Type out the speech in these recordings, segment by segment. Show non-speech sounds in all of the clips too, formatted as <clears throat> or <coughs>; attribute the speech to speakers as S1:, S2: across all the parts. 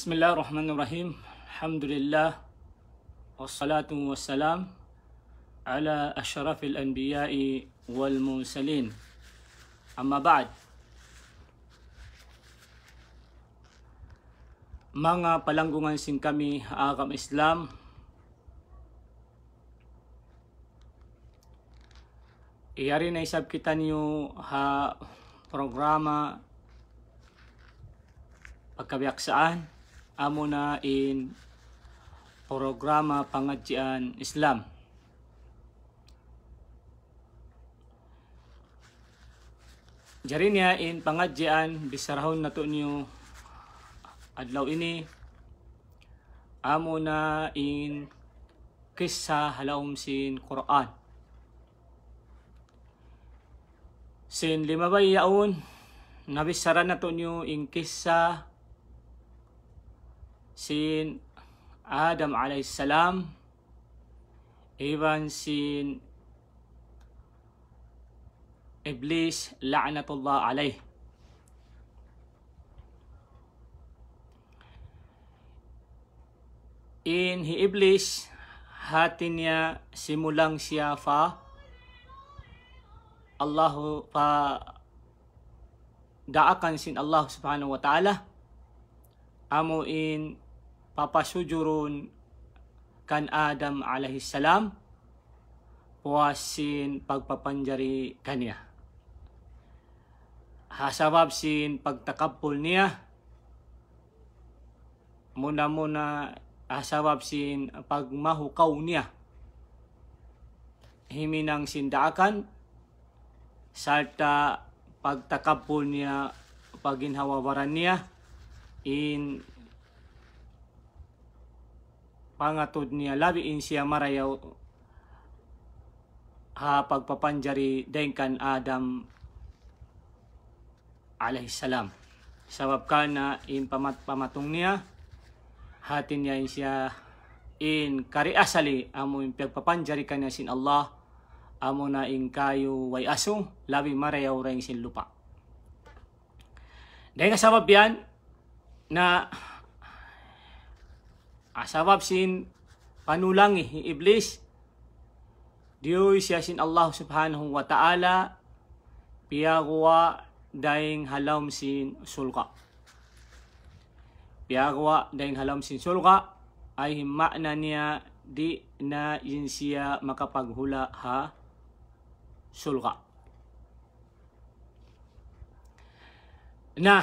S1: Bismillahirrahmanirrahim. Alhamdulillah. Wassalatu wassalam ala ashrafil anbiya'i wal mursalin. Amma ba'd. Mga palanggungan sin kami agam Islam. Iyari na isab kita niyo ha programa pagkabiyaksaan amo na in programa pangadyan Islam. Jari niya in pangadyan bisarahon nato niyo adlaw ini amo na in kisa halawom sin Quran. Sin lima ba yaon nabisara nato niyo in kisa sin Adam alayhis salam even sin Iblis la'natullah alayh In hi Iblis, hati niya simulang siya fa Allahu fa daakan sin Allah subhanahu wa ta'ala amuin in papasujurun kan Adam alaihi salam puasin pagpapanjari kaniya. Hasabab sin pagtakapul niya muna-muna asawab sin pagmahukaw niya. Himinang sindakan salta pagtakapul niya, paginhawawaran niya, in pangatod niya labiin siya marayaw ha pagpapanjari dengkan Adam alayhisalam sabab ka na in pamat pamatong niya hatin niya siya in kari kariasali amo in pagpapanjari kanya sin Allah amo na in kayo way aso labi marayaw rin sin lupa dahil sabab yan na Asabab sin panulang ni iblis. Diyoy siya sin Allah subhanahu wa ta'ala piyagwa daing halam sin sulka. Piyagwa daing halam sin sulka ay makna niya di na yun siya makapaghula ha sulka. Na,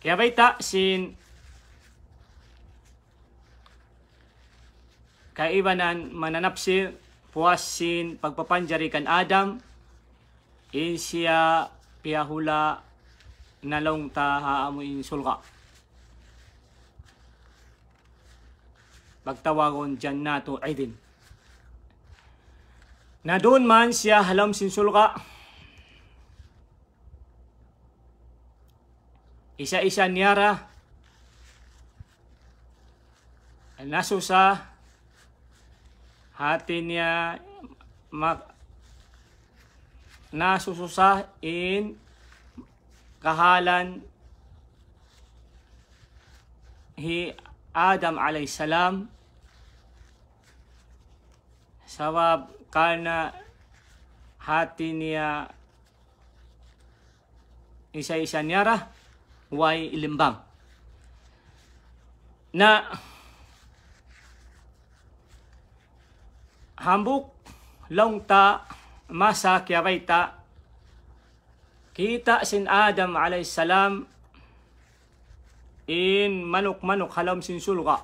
S1: kaya baita sin kaibanan mananapsir puasin pagpapanjari kan Adam insya piyahula nalong ta haamu insulka pagtawagon dyan nato ay din na doon man siya halam sinsulka isa-isa niyara nasusa hati niya mak nasususa in kahalan hi Adam alay salam sawab kana hati niya isa-isa niya ra way ilimbang na hambuk longta masa kiawaita kita sin Adam salam in manok-manok halam sin sulga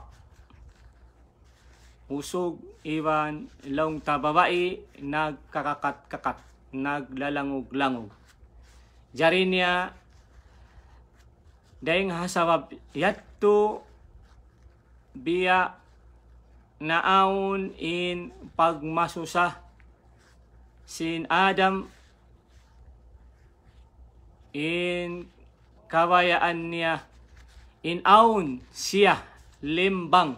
S1: usog iwan longta babae nagkakakat-kakat naglalangog-langog jari niya daing hasawab yatto biya naawon in pagmasusa sin Adam in kawayaan niya in aun siya limbang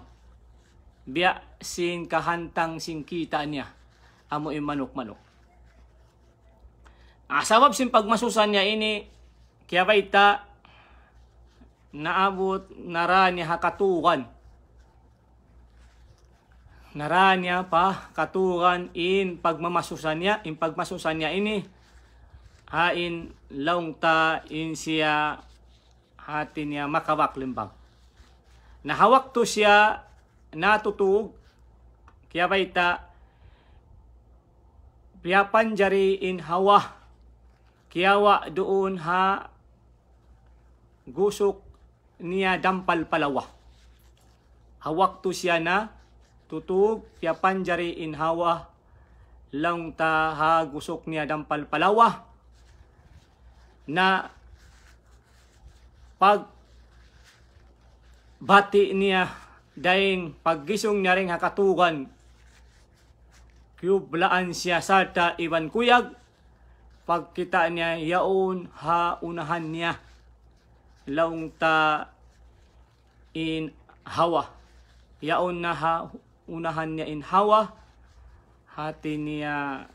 S1: biya sin kahantang sin kita niya amo in manok-manok asawab sin pagmasusa niya ini kaya baita naabot nara ni hakatukan naranya pa katuran in pagmamasusan niya in pagmasusan niya ini hain laungta in siya hati niya makawak limbang nahawak to siya natutuog kaya ba ita piyapan jari in hawa kiyawa doon ha gusok niya dampal palawa hawak to siya na tutug piapan jari inhawa lang ta hagusok niya dampal palawa na pag bati niya dahing paggisong niya ring hakatugan kyublaan siya sarta iban kuyag pagkita niya yaon haunahan niya laong ta in hawa yaon na ha unahan niya in Hawa, hati niya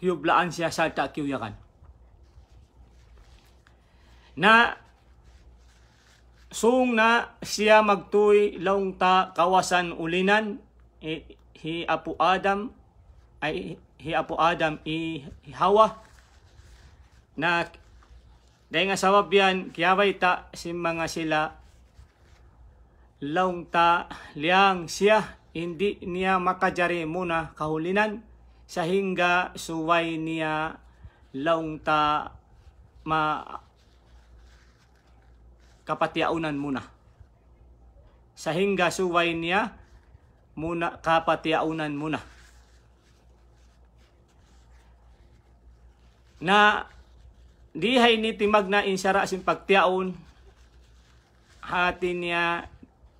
S1: kiyublaan siya ta kiyuyakan. Na sung na siya magtuy laong ta kawasan ulinan hi, hi apo Adam ay hi apo Adam i Hawa na dahil nga sawab yan, kiyaway ta si mga sila ta liang siya hindi niya makajari muna kahulinan sa hingga suway niya ta ma kapatiaunan muna sa hingga suway niya muna kapatiaunan muna na dihay ni timag na insara sin pagtiaon hati niya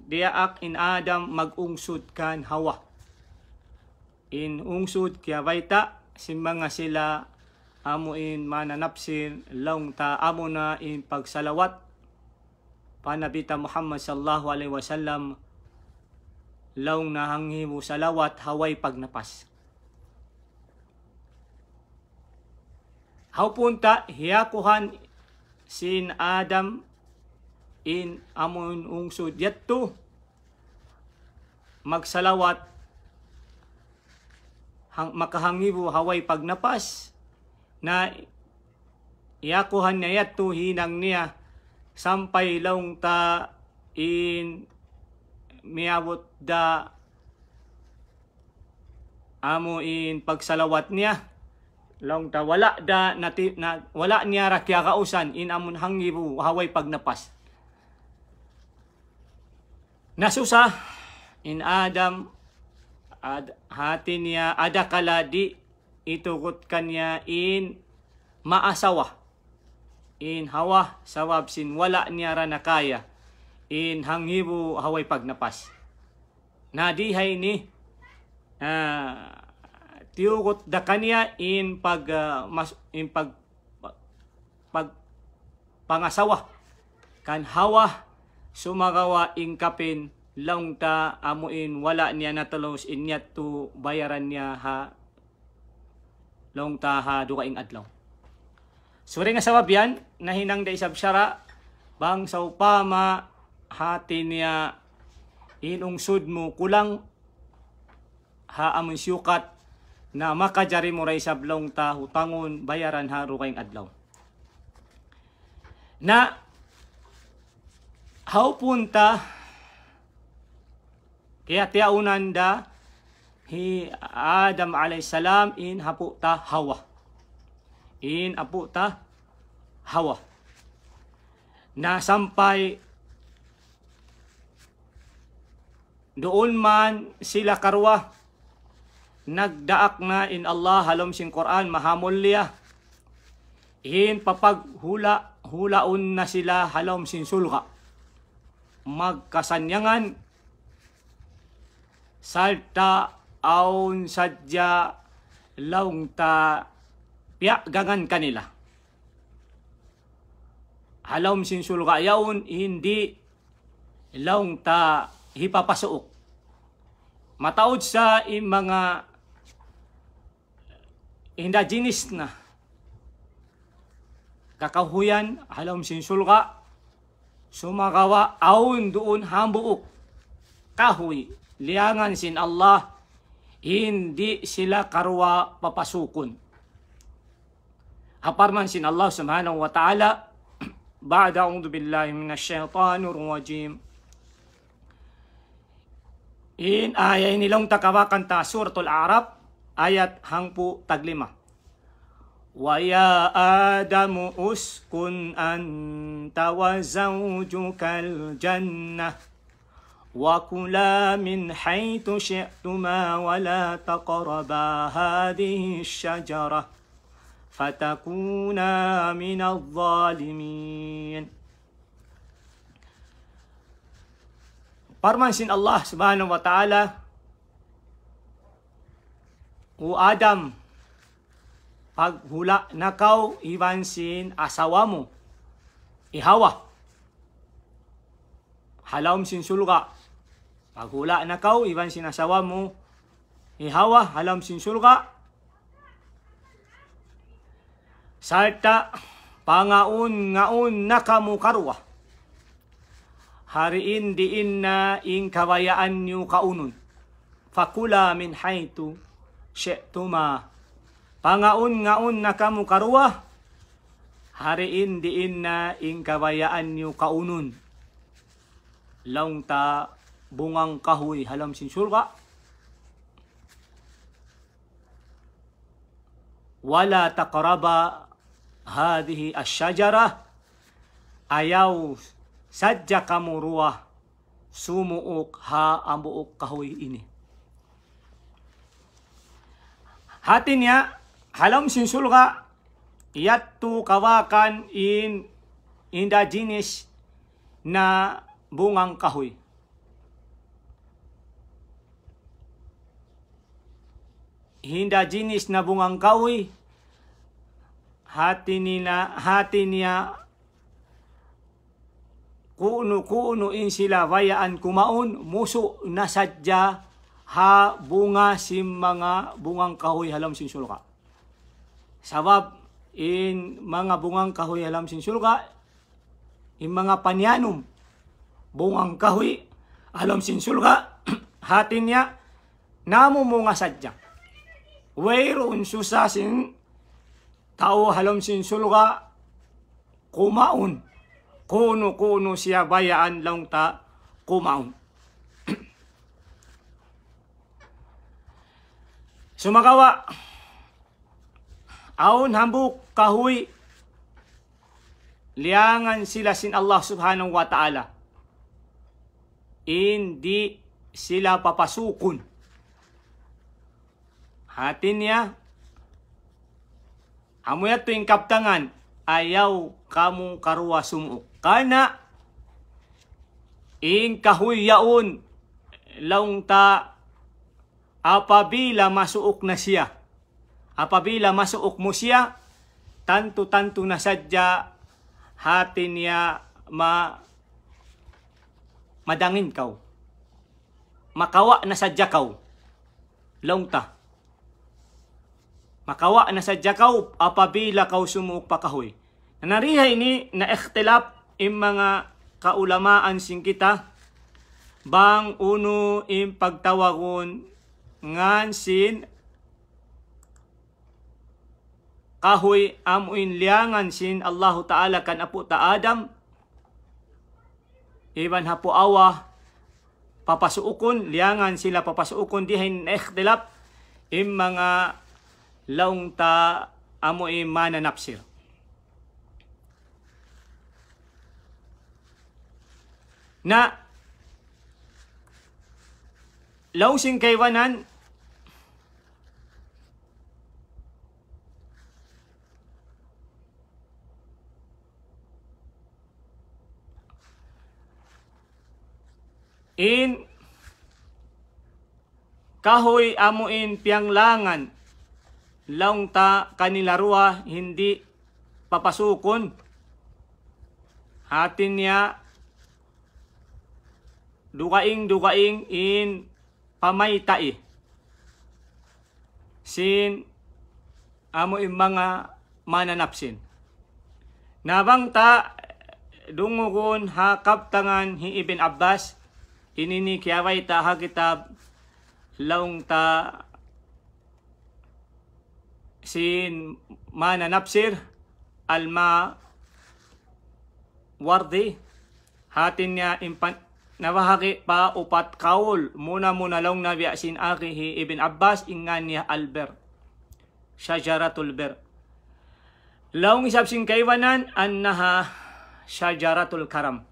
S1: diaak in Adam magungsod kan Hawa. In ungsod kya baita si mga sila amo in mananapsin long ta amo na in pagsalawat panabita Muhammad sallallahu alaihi wasallam long na hanghimu salawat haway pagnapas. Haupunta hiyakuhan sin Adam in amon ungsod yatto magsalawat hang, makahangibo haway pagnapas na iyakuhan niya yatto hinang niya sampay laong ta in miabot da amo in pagsalawat niya laong ta wala da nati, na, wala niya rakya kausan in amon hangibo haway pagnapas Nasusa in Adam ad hati niya adakala di itugot kanya in maasawa in hawa sawab sin wala niya ra nakaya in hangibo haway pagnapas nadihay ni uh, tiugot da kanya in pag uh, mas, in pag pag pangasawa kan hawa sumagawa ingkapin laungta amuin wala niya natalos inya tu bayaran niya ha laungta ha dukaing adlaw. Suri nga sawab yan, nahinang day sabsyara, bang sa upama hati niya inungsud mo kulang ha amun syukat na makajari mo ray sablong ta hutangon bayaran ha kayong adlaw. Na How punta kaya tiaunan da hi Adam alayhi salam in haputa Hawa. In aputa Hawa. Na sampay doon man sila karwa nagdaak na in Allah halom sin Quran mahamol liya. In papag hula hulaon na sila halom sin sulga magkasanyangan. Salta aun sadya laungta piakgangan kanila. Halom sinsulgayaon hindi laungta hipapasuok. Mataod sa mga indigenous na kakahuyan halom sinsulga sumagawa aun doon hambuok. Kahoy, liangan sin Allah, hindi sila karwa papasukun Aparman sin Allah subhanahu wa ta'ala, <clears throat> ba'da a'udhu billahi minash shaitanir rajim. In ayay nilong takawakan ta suratul Arab, ayat hangpo taglima. ويا آدم أسكن أنت وزوجك الجنة وكلا من حيث شئتما ولا تقربا هذه الشجرة فتكونا من الظالمين فرمان Allah الله سبحانه وتعالى وآدم paghula nakaw ivansin asawa mo ihawa halawm sin sulga paghula nakaw iwansin asawa mo ihawa halawm sin sulga sarta pangaon ngaon nakamukarwa hariin diin na ing kawayaan niyo kaunon fakula min haitu sye'tuma pangaon-ngaon na kamu karuah, hariin diin na ing kabayaan kaunun kaunon. Laong ta bungang kahoy halam sin Wala takaraba hadihi asyajara ayaw sadya kamu ruah sumuok ha ambuok kahoy ini. Hati niya, Halam sinsulga yat tu kawakan in inda jinis na bungang kahoy. Hinda jinis na bungang kahoy, hati nila, hati niya kuno-kuno in sila wayaan kumaon, muso nasadya ha bunga sim mga bungang kahoy halam sinsulka sabab in mga bungang kahoy alam sinsulga in mga panyanom bungang kahoy alam sinsulga <clears throat> hatin niya namo mo nga sadya wayroon susa sin tao halam sinsulga kumaon kuno-kuno siya bayaan lang ta kumaon <clears throat> sumagawa aun hambuk kahuy liangan sila sin Allah subhanahu wa ta'ala hindi sila papasukun hatin niya amoy tuing kaptangan ayaw kamong karuwa sumuk kana in kahuy yaon laong ta apabila masuok na siya apabila masuok mo siya, tanto-tanto na sadya, hati niya ma madangin kau. Makawa na sadya kau. Longta. Makawa na sadya kau apabila kau sumuok pakahoy. kahoy. Narihay ni na ikhtilap im mga kaulamaan sing kita bang uno im pagtawagon ngan sin ahoy amuin liangan sin Allahu Ta'ala kan apu ta Adam iban hapo awa papasukon liangan sila papasuukon dihin ikhtilaf im mga laong ta amo mananapsir nafsir na lausing kaywanan in kahoy amuin pianglangan laungta kanilarua hindi papasukon hatin niya dukaing dukaing in pamaytai sin amo in mga mananapsin nabang ta dungugon hakap tangan hi ibn Abbas inini kyawai taha kitab laung ta sin mana napsir alma wardi hatin niya impan nawahaki pa upat kaul muna muna laung nabiya sin akihi ibn Abbas ingan niya alber syajaratul ber laung isabsin kaywanan annaha syajaratul karam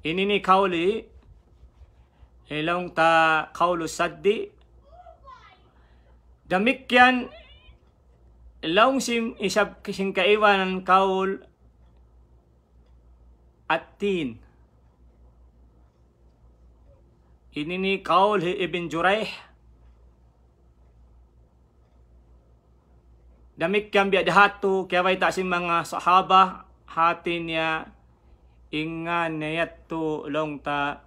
S1: inini kauli ilong ta kaulu saddi damikyan ilong sim isab kising kaiwan ng kaul at tin inini kaul hi ibn Juraih damikyan biya dahatu kaya way ta mga sahaba hati niya inga neyattu longta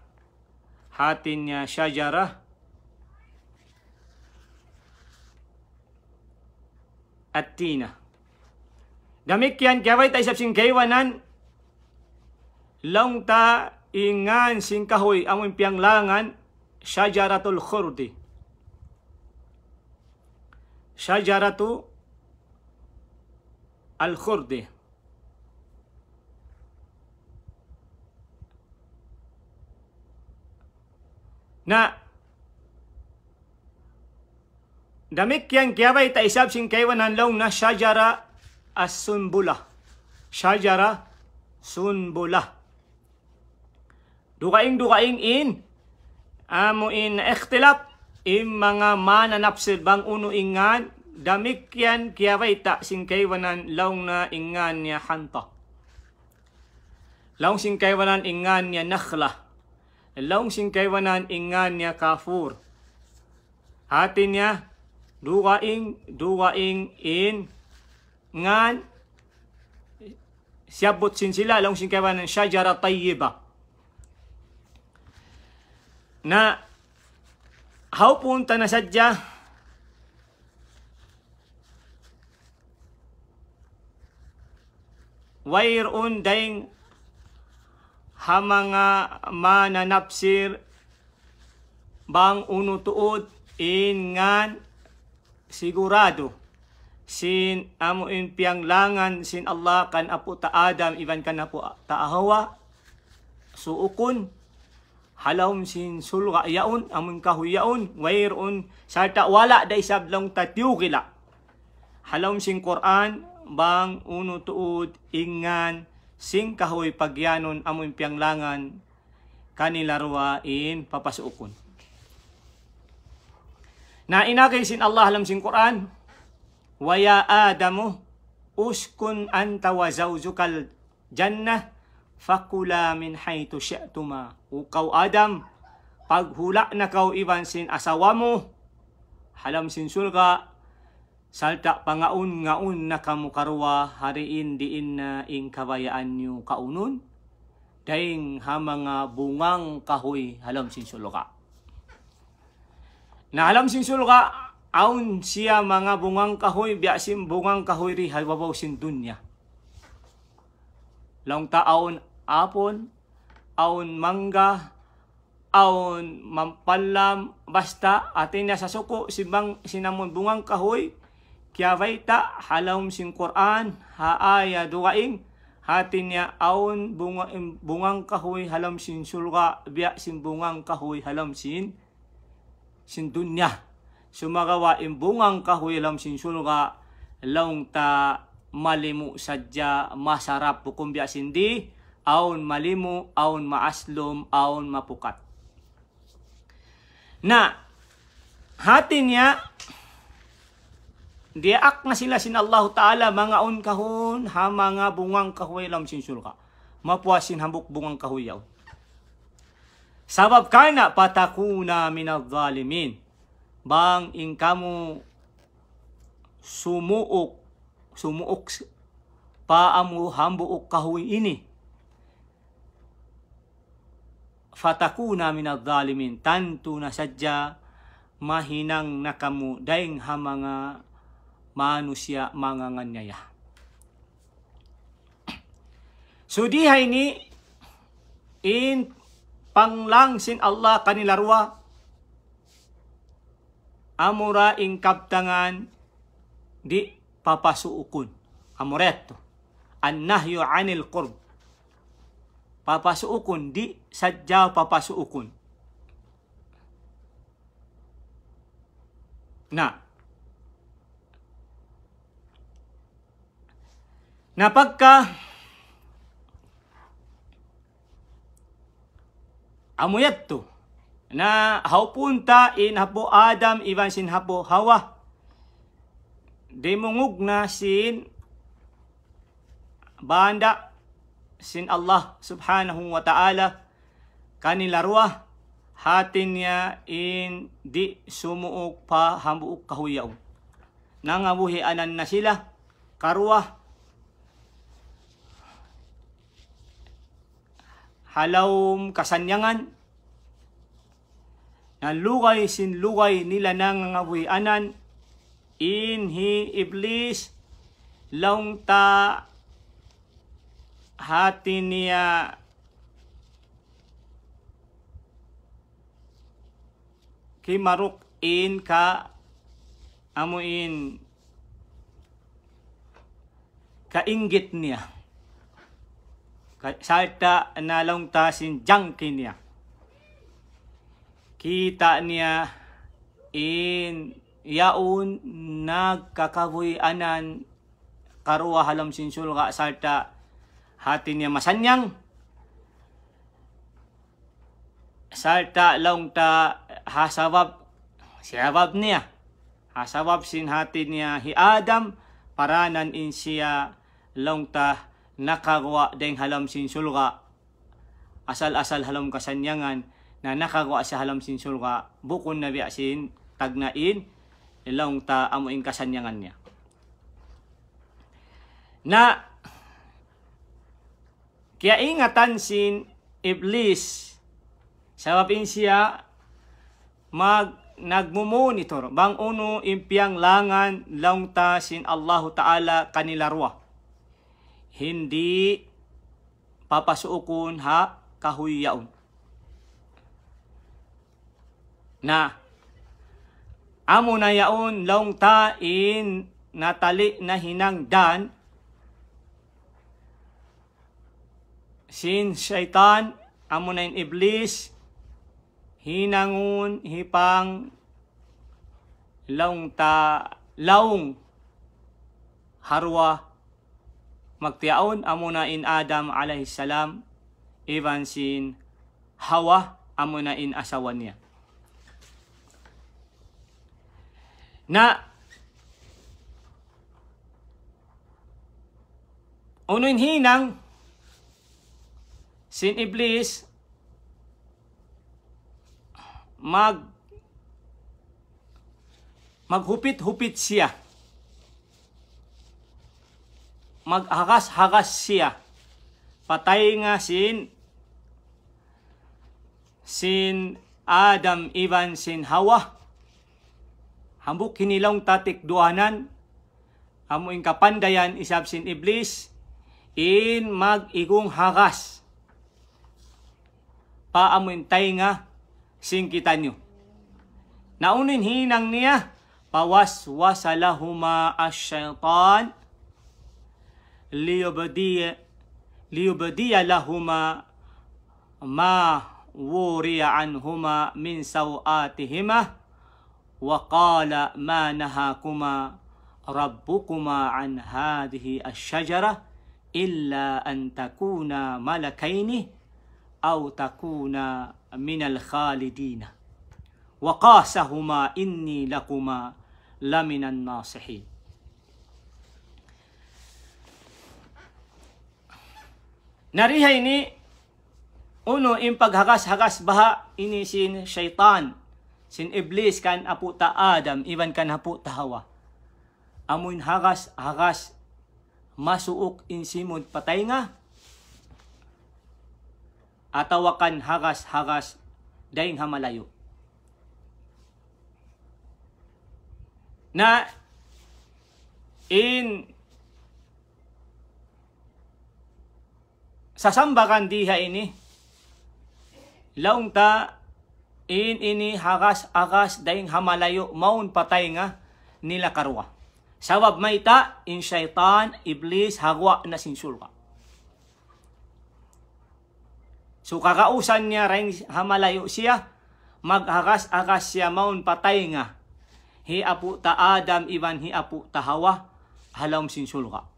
S1: hatinya syajarah atina damikyan gaway ta isap sing gaywanan longta ingan sing kahoy ang impiang langan syajaratul khurdi syajaratu al khurdi na Damik yang kiabay taisab sin kaywan hanlong na shajara as-sunbula. Shajara sunbula. Dukaing-dukaing in amo in ikhtilap im mga mananapsid bang uno ingan damik yan kiabay ta sin kaywanan laong na ingan niya hanta. Laong sin kaywanan ingan niya nakhla. Laung singkaywanan ingan niya kafur. Hatin niya duwaing duwaing in ngan siyabot sin sila laung singkaywanan syajara tayyiba. Na haupun tanasadya wairun daing hamanga mananapsir bang unutuod in ngan sigurado sin amo in piyang langan sin Allah kan apo ta Adam iban kan apo ta Hawa suukon halawm sin sulga yaon amon kahuyaon wairon sarta wala da isablong tatiw kila halawm sin Quran bang unutuod ingan sing kahoy pagyanon amoy pianglangan kanila ruwa in papasuukon. Na inagay sin Allah alam sin Quran, Waya Adamu, uskun anta wa zawzukal jannah, fakula min haytu syi'tuma. Ukaw Adam, paghula na kau iban sin asawa mo, halam sin sulga, Salta pangaon ngaon na kamukarwa hariin diin na ing kabayaan niyo kaunun. Daing ha mga bungang kahoy halam sinsuluka. Na halam sinsuluka, aun siya mga bungang kahoy, biyasim bungang kahoy ri halwabaw sin dunya. Long taon apon, aun mangga, aun mampalam, basta atin na sa suko, sibang sinamon bungang kahoy, Kya vaita halawm sing Quran haaya duwaing hatin niya aun bunga, bungang kahoy halam sin sulga biya sin bungang kahoy halam sin sin dunya. Sumagawa im bungang kahoy halam sin sulga laong ta malimu sadya masarap bukum biya sindi aun malimu aun maaslom aun mapukat. Na hatin niya Diak na sila sin Allah Ta'ala mga on kahon ha mga bungang kahuy lam sin sulka. Mapuasin hambuk bungang kahuy yaw. Sabab kana patakuna minadh zalimin. Bang in kamu sumuok sumuok paamu hambuok kahuy ini fatakuna minadh zalimin tantu na nasadya mahinang nakamu daing hamanga manusia mangangannya ya. Sudi so, hai ni in panglang sin Allah kanila ruwa amura ing kaptangan di papasuukun amuretto annahyu anil qurb papasuukun di sajjal papasuukun nah na pagka amuyat to na haupunta in hapo Adam iban sin hapo Hawa di mungug na sin banda sin Allah subhanahu wa ta'ala kanila ruwa hatin niya in di sumuok pa hambuok kahuyaw nangabuhi anan na sila karuah halaw kasanyangan. Nga lugay sinlugay nila nang in hi iblis long ta hati niya kimaruk in ka amuin kainggit niya. Salta nalong tasin jang kinya. Kita niya in yaun nagkakaboy anan karuwa halam sinsul ka sarta hati niya masanyang salta long ta hasawab siyawab niya hasawab sin hati niya hi Adam paranan in siya long ta nakagawa deng halam sin sinsulga asal-asal halam kasanyangan na nakagawa sa halam sin sinsulga bukon na biasin tagnain ilong ta amuin kasanyangan niya na kaya ingatan sin iblis sa siya mag nagmumonitor bang uno impiyang langan laungta sin Allahu Taala kanila ruwa hindi papasuokon ha kahuyaon. Na amo na yaon long tain natali na hinangdan sin syaitan amo na iblis hinangun hipang laong ta laong harwa magtiaon amo na in Adam alayhi salam iban sin Hawa amo na in asawa niya. Na unuin hinang sin Iblis mag maghupit-hupit siya maghagas hakas siya. Patay nga sin sin Adam Ivan sin Hawa. Hambok kinilong tatik duanan. Amuing kapandayan isab sin Iblis in mag-igong hagas. Paamuintay nga singkitan nyo. Naunin hinang niya, pawaswasalahuma as-syaitan ليبدي ليبدي لهما ما وري عنهما من سوآتهما وقال ما نهاكما ربكما عن هذه الشجرة إلا أن تكونا ملكين أو تكونا من الخالدين وقاسهما إني لكما لمن الناصحين Narihay ni uno in paghagas-hagas baha ini sin syaitan. Sin iblis kan ta Adam iban kan ta Hawa. Amun hagas-hagas masuok insimod patay nga. Atawakan hagas-hagas daing hamalayo. Na in sasambakan diha ini laungta in ini hagas agas daing hamalayo maun patay nga nila karwa sabab maita in syaitan iblis hagwa na sinsulka so kakausan niya ring hamalayo siya maghagas agas siya maun patay nga hi apu ta adam iban hi apu ta hawa halam sinsulka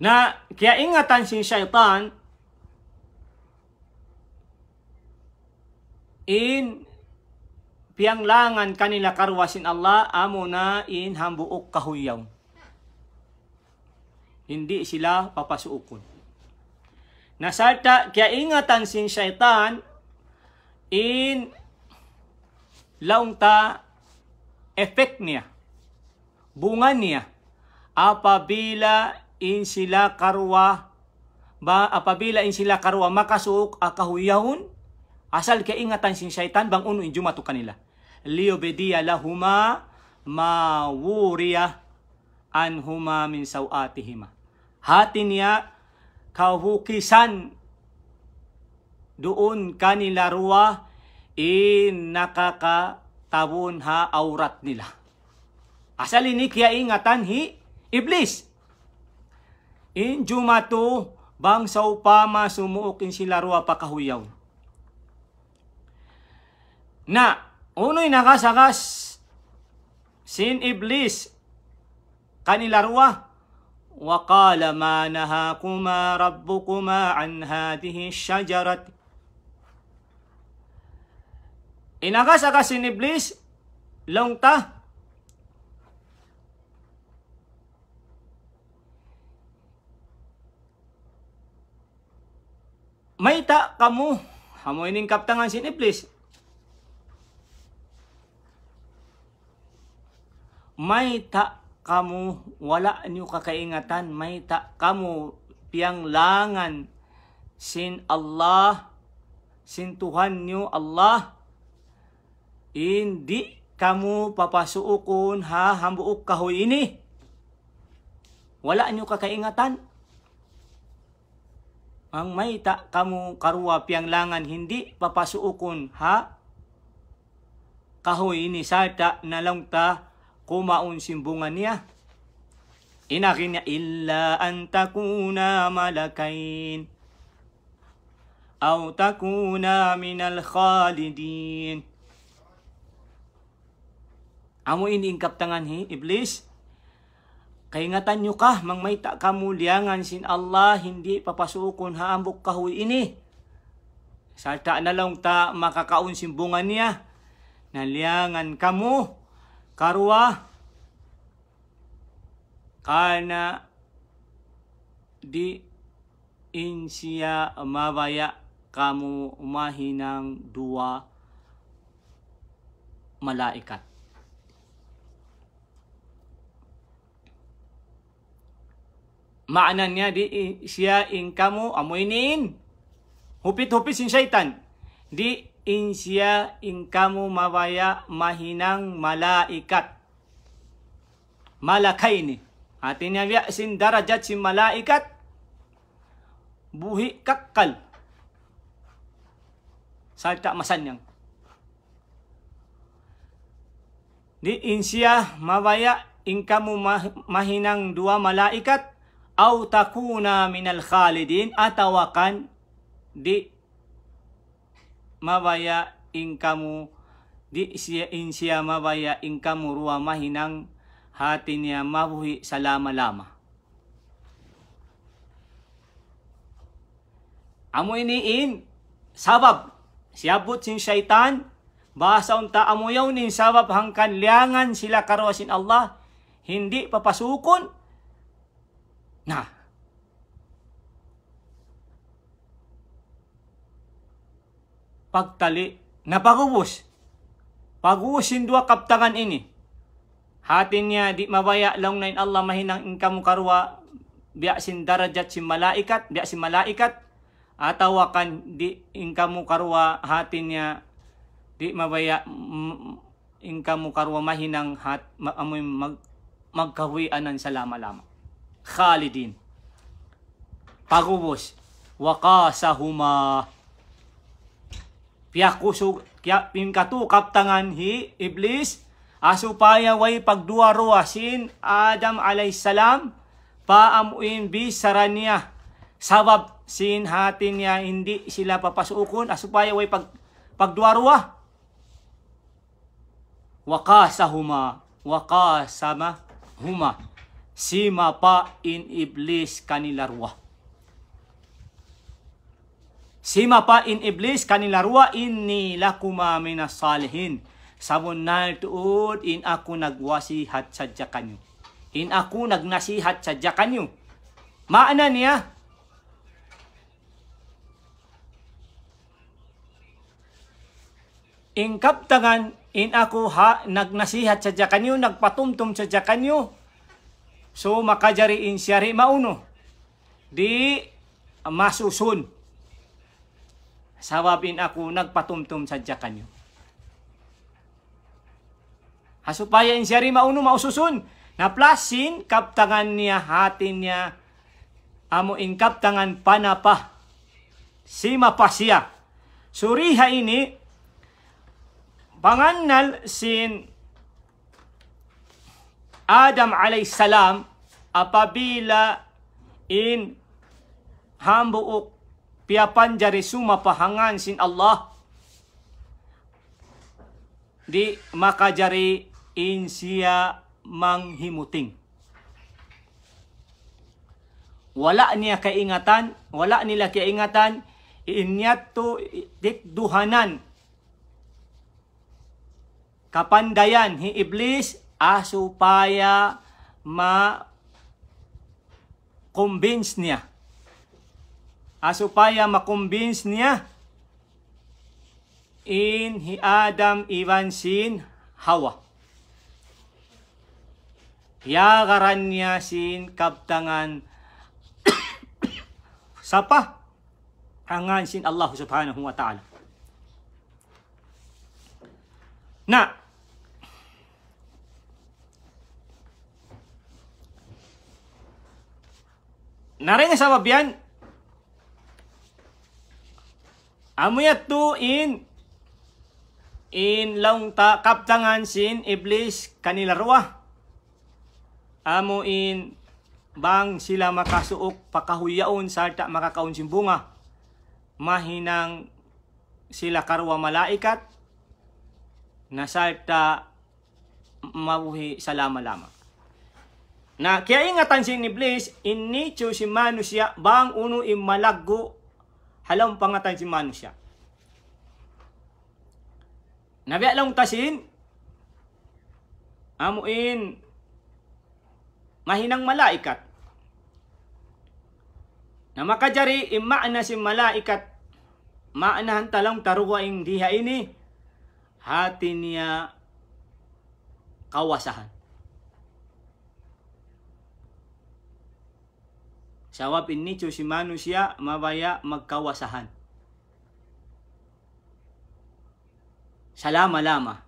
S1: Na kaya ingatan si Shaitan in pianglangan kanila karwasin Allah amo na in hambuok kahuyaw. Hindi sila papasuukon. Nasalta kaya ingatan sin syaitan in laong efek niya. Bunga niya apabila in sila karwa ba apabila in sila karwa makasuok akahuyahon asal kay ingatan sin syaitan bang uno injo mato kanila liyobediya lahuma an huma min sawatihima hati niya kahukisan doon kanila ruwa in nakakatabon ha aurat nila asal ini kya ingatan hi iblis In Jumato, bang sa upama sumuokin sila roa pakahuyaw. Na, unoy nakasakas, sin iblis, kanila roa, وقال ما نهاكما rabbukuma an هذه الشجرة Inagas aga sin iblis, longta, May ta kamu. Hamoinin kaptangan sini please. May ta kamu. Wala niyo kakaingatan. May ta kamu. piang langan sin Allah. Sin Tuhan niyo Allah. Hindi kamu papasuukon ha hambuok kahoy ini. Wala niyo kakaingatan ang maita kamu karua piang langan hindi papasuukon ha kahoy ini sata nalong ta kumaon simbungan niya inakin niya illa an takuna malakain aw takuna minal khalidin amo ini ingkap tangan hi iblis Kaingatan nyo ka, mang may kamuliangan sin Allah, hindi papasukon haambok kahoy ini. Salta na lang ta makakaon simbungan niya. Naliangan kamo, karwa, kana di insiya mabaya kamu umahinang dua malaikat. maknanya di insya in kamu amuinin ah, hupit hupit sin syaitan di insya in kamu mawaya mahinang malaikat malakai ah, ini artinya dia sin darajat sin malaikat buhi kakal saya tak masan yang di insya mawaya in kamu mahinang dua malaikat Aw takuna minal khalidin atawakan di mabaya in kamu di siya in siya mabaya in kamu ruwa mahinang hati niya mabuhi sa lama-lama. Amo iniin sabab siabot sin syaitan basa unta amuyaw nin sabab hangkan liangan sila karosin Allah hindi papasukon na. Pagtali na pagubos. dua kaptangan ini. Hatin niya di mabaya lang na Allah mahinang inkamu karwa biya sin darajat si malaikat, biya si malaikat atawakan di inkamu karwa hatin niya di mabaya inkamu karwa mahinang hat amoy mag magkahuyanan sa lama-lama. Khalidin. Pagubos. Wakasahuma. Piyakusog. Kya pinkatu kaptangan hi iblis. Asupaya way pagdua sin Adam alayhisalam. Paamuin bi saranya. Sabab sin hatin niya hindi sila papasukon. Asupaya way pag, pagdua ruah. Wakasahuma. Wakasama huma si mapa in iblis kanilarwa. Si mapa in iblis kanilarwa inni lakuma minas salihin. Sabon tuod in ako nagwasihat sadya kanyo. In ako nagnasihat sadya kanyo. Maana niya, in kaptangan in ako ha, nagnasihat sa kanyo nagpatumtum sa kanyo So makajari in ri mauno. Di masusun. Sawabin ako nagpatumtum sa diya Hasupaya in siya ri mauno maususun. Naplasin kaptangan niya hatin niya amo in kaptangan panapa. Si mapasya. Suriha ini panganal sin Adam AS apabila in hambuuk piapan jari suma pahangan sin Allah di maka jari insia manghimuting. Wala niya lah kaingatan, wala nila kaingatan, inyato dikduhanan kapandayan hi iblis asupaya ma convince niya. Aso paya ma-convince niya in hi Adam ivan sin Hawa. Yagaran niya sin kaptangan <coughs> sapa angan sin Allah subhanahu wa ta'ala. Na, Nareng sa babyan. Amuya tu in in long ta kaptangan sin iblis kanila ruwa. Amo in bang sila makasuok pakahuyaon salta makakaon sin bunga. Mahinang sila karwa malaikat na salta mabuhi sa lama lamang. Na kaya ingatan si Iblis, inni chu si manusia bang uno imalago halam pangatan si manusia. Nabi lang tasin amuin mahinang malaikat na makajari imaana si malaikat maanahan talang taruwa ing diha ini hati niya kawasahan Sawapin ni Chushimanu siya mabaya magkawasahan. Salama lama.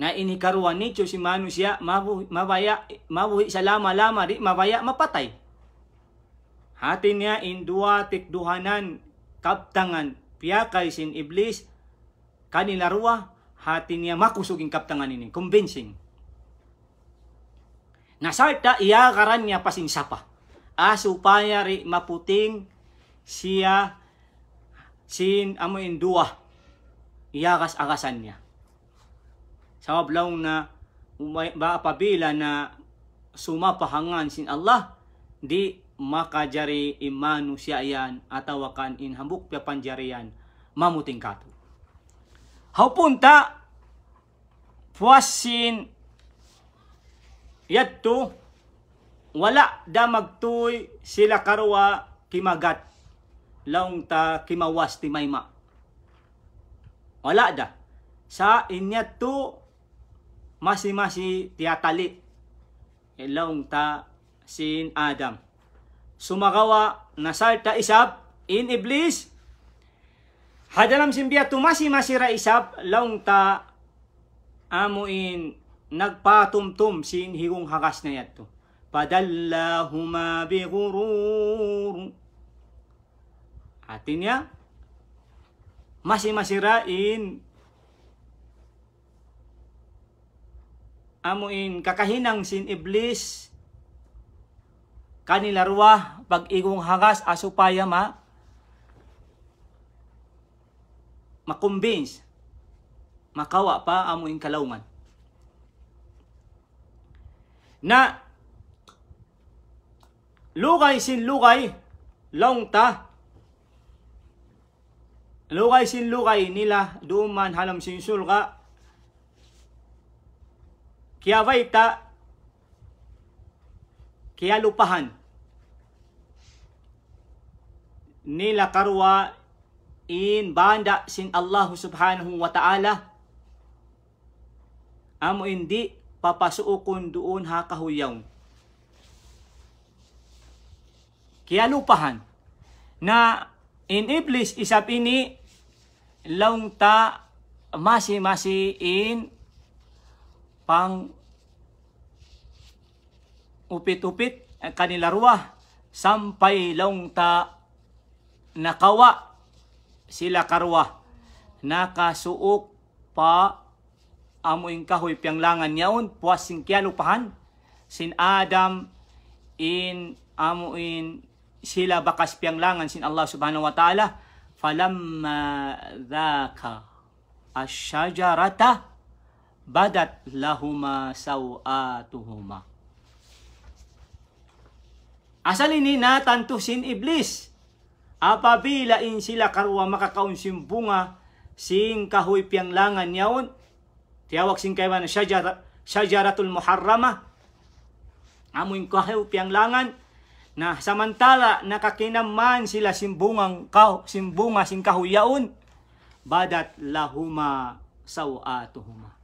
S1: Na inikaruan ni Chushimanu siya mabuhi, mabaya mabuhi salama lama di mabaya mapatay. Hati niya dua tikduhanan kaptangan piyakay sin iblis kanila ruwa hati niya makusuging kaptangan ini convincing Nasarta iyakaran niya pasinsapa. As ah, upaya ri maputing siya sin amo indua iyakas agasan niya. Sa mablaw na umay, pabila na sumapahangan sin Allah di makajari imanu siya yan atawakan in hambuk pia panjarian mamuting kato. Haupunta sin yadto wala da magtuy sila karwa kimagat laong ta kimawas ti mayma wala da sa inyadto masi-masi tiyatali ilaong e ta sin Adam sumagawa nasalta isab in iblis hadalam simbiya tumasi masira isab laong ta in nagpatumtum sin higong hakas na yato. Padallahuma bi gurur. Atin ya, masimasirain. Amuin kakahinang sin iblis kanila ruwa pag igong hagas asupaya ma makumbins makawa pa amuin kalauman na lukay sin lukay long ta lukay sin lukay nila duman halam sin sulka kaya ta kaya lupahan nila karwa in banda sin Allah subhanahu wa ta'ala amo hindi papasuokon doon ha kahuyaw. Kaya lupahan na in Iblis isap ini laung ta masi masi in pang upit-upit eh, kanila ruah sampay laung ta nakawa sila karwa nakasuok pa amoing kahoy pianglangan puas sing kialupahan sin Adam in in sila bakas pianglangan sin Allah subhanahu wa ta'ala falamma dhaka asyajarata badat lahuma sawatuhuma asal ini na sin iblis apabila in sila karwa makakaunsim bunga sing kahoy pianglangan yaon Tiawag sing kay man syajara, syajaratul muharrama. Amoy kahaw pianglangan na samantala nakakinaman sila simbungang kaw, simbunga sing kahuyaon badat lahuma sawatuhuma.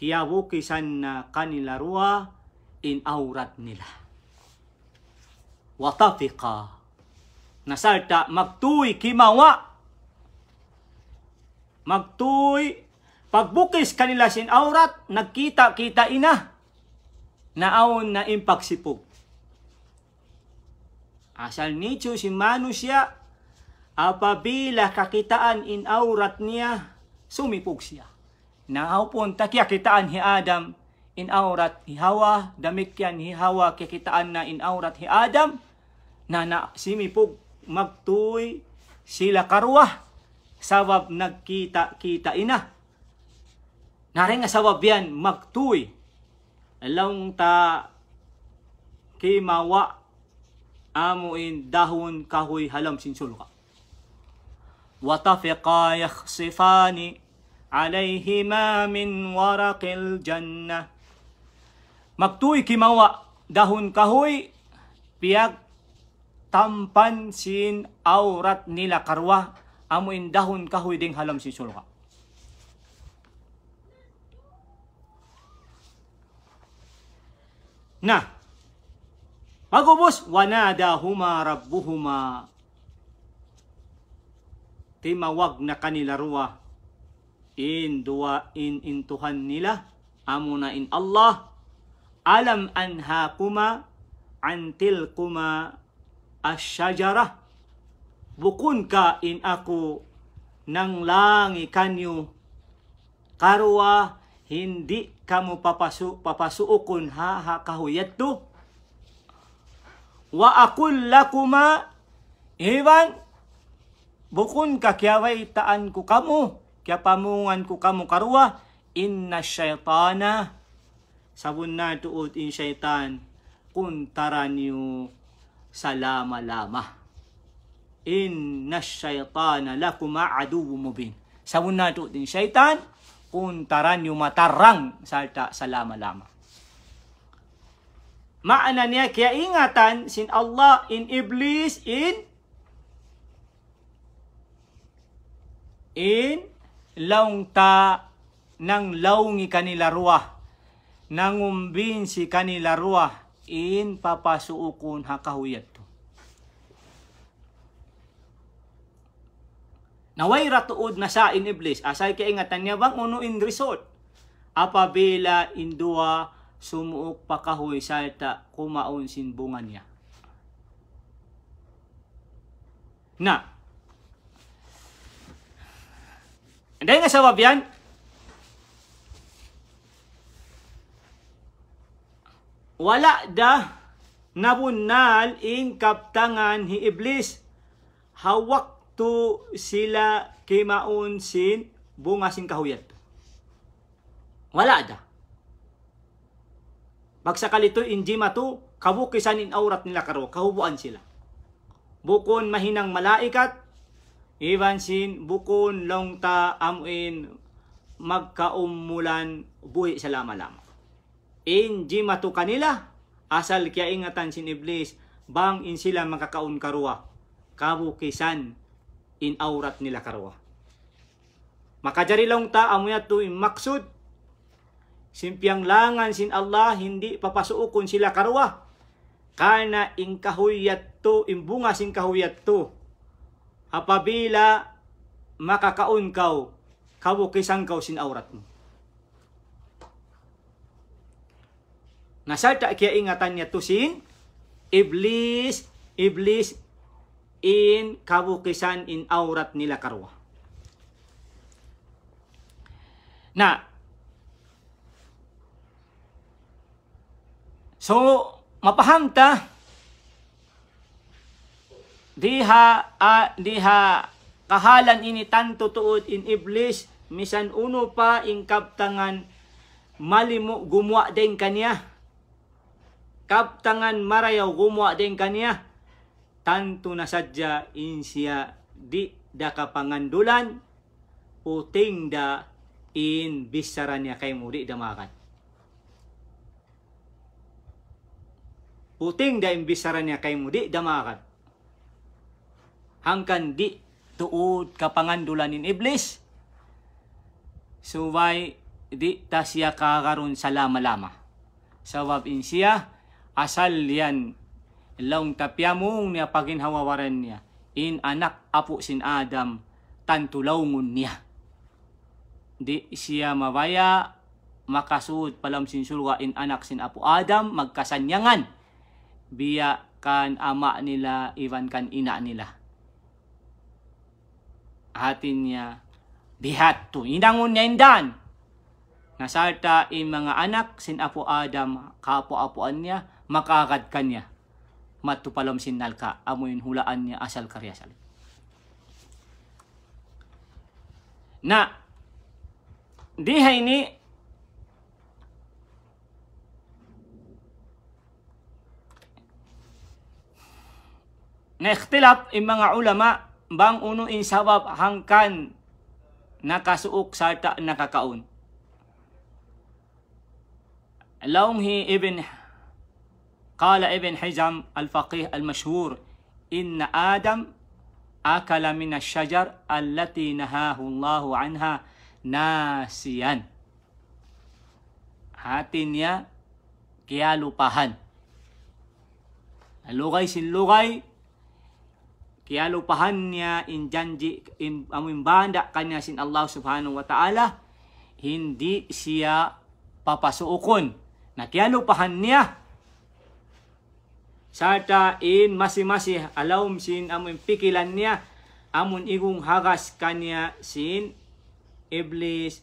S1: Kaya wukisan na kanila ruwa in aurat nila. Watafika nasalta magtuy kimawa magtuy Pagbukis kanila sin aurat, nagkita-kita ina. Naon na impact si po. Asal nicho si manusia, apabila kakitaan in aurat niya, sumipog siya. Nahaupon takya kitaan hi Adam, in aurat hi Hawa, damikyan yan hi Hawa, kakitaan na in aurat hi Adam, na na simipog magtuy sila karuah, sabab nagkita-kita ina Nareng asawabyan magtuy. Along ta kimawa amuin dahon kahoy halam sinsulka. وطفقا يخصفان عليهما من ورق الجنة Magtuy kimawa dahon kahoy piag tampan sin aurat nila karwa amuin dahon kahoy ding halam sin na magubos wanadahuma rabbuhuma timawag na kanila ruwa in duwa in intuhan nila amuna in Allah alam anha kuma antil kuma asyajara bukun ka in aku nang langi kanyo karwa hindi kamu papasu papasuukon ha ha kahuyat tu Wa akul lakuma iwan bukun ka kyaway taan ko kamu kya pamungan ko kamu karwa inna syaitana sabun na tuod in syaitan kuntara niyo salama lama inna syaitana lakuma aduwwum mubin sabun na tuod in syaitan kuntaranyo matarang salta salama lama. Maana niya, kaya ingatan, sin Allah, in Iblis, in in laungta ng laungi kanila ruah, nangumbin si kanila ruah, in papasuukon hakahuyat Naway ratuod na sa in Iblis. Asay kay nga bang uno in resort. Apabila indua sumuok pakahoy salta kumaon sinbungan niya. Na. Dahil nga sa wabyan, wala da nabunal in kaptangan hi iblis hawak tu sila kimaon sin bungasin kahuyat. Wala da. Bagsakalito inji mato kabukisan in aurat nila karo kahubuan sila. Bukon mahinang malaikat iban sin bukon longta amuin magkaumulan buhi sa lama lamang. Injima to kanila asal kya ingatan sin iblis bang in sila makakaon karwa kabukisan in aurat nila karwa. Makajari lang ta amuya tu maksud. Simpiang langan sin Allah hindi papasuukon sila karwa. Kana in kahuyat tu imbunga sin kahuyat tu Apabila makakaon kaw, kawukisang kaw sin aurat mo. Nasalta kaya ingatan niya to sin Iblis, Iblis, in kabukisan in aurat nila karwa. Na, so, mapahamta, diha, uh, diha, kahalan ini tanto tuod in iblis, misan uno pa in kaptangan, malimo gumwa din kanya. Kaptangan marayaw gumwa din kanya tanto nasadya insiya di da kapangandulan uting da in bisara niya kay muri damakan. Puting da in bisara niya kay muri damakan. Hangkan di tuod kapangandulan in iblis. Subay di ta siya kakaroon sa lama-lama. Sabab in siya asal yan Laung tapiamong niya paginhawawaran niya. In anak apo sin Adam, tantulaungon niya. Di siya mabaya, makasud palam sin sulwa in anak sin apo Adam, magkasanyangan. Biya kan ama nila, iwan kan ina nila. Hatin niya, bihat to, inangon niya indan. Nasarta in mga anak sin apo Adam, kapo-apoan niya, makakad kanya mattupalam sinnalka amuin hulaan niya asal karyasal. Na dihay ni na ikhtilaf mga ulama bang uno in sabab hangkan nakasuok sarta nakakaon. Laumhi ibn قال ابن حزم الفقيه المشهور إن آدم أكل من الشجر التي نهاه الله عنها ناسيا Hati niya kaya lupahan. Lugay sin lugay, kaya lupahan niya in janji, in, aminbanda kanya sin Allah subhanahu wa ta'ala, hindi siya papasuukon. Na kaya lupahan niya, Sarta in masimasi alaum sin amun pikilan niya amun igung hagas kanya sin iblis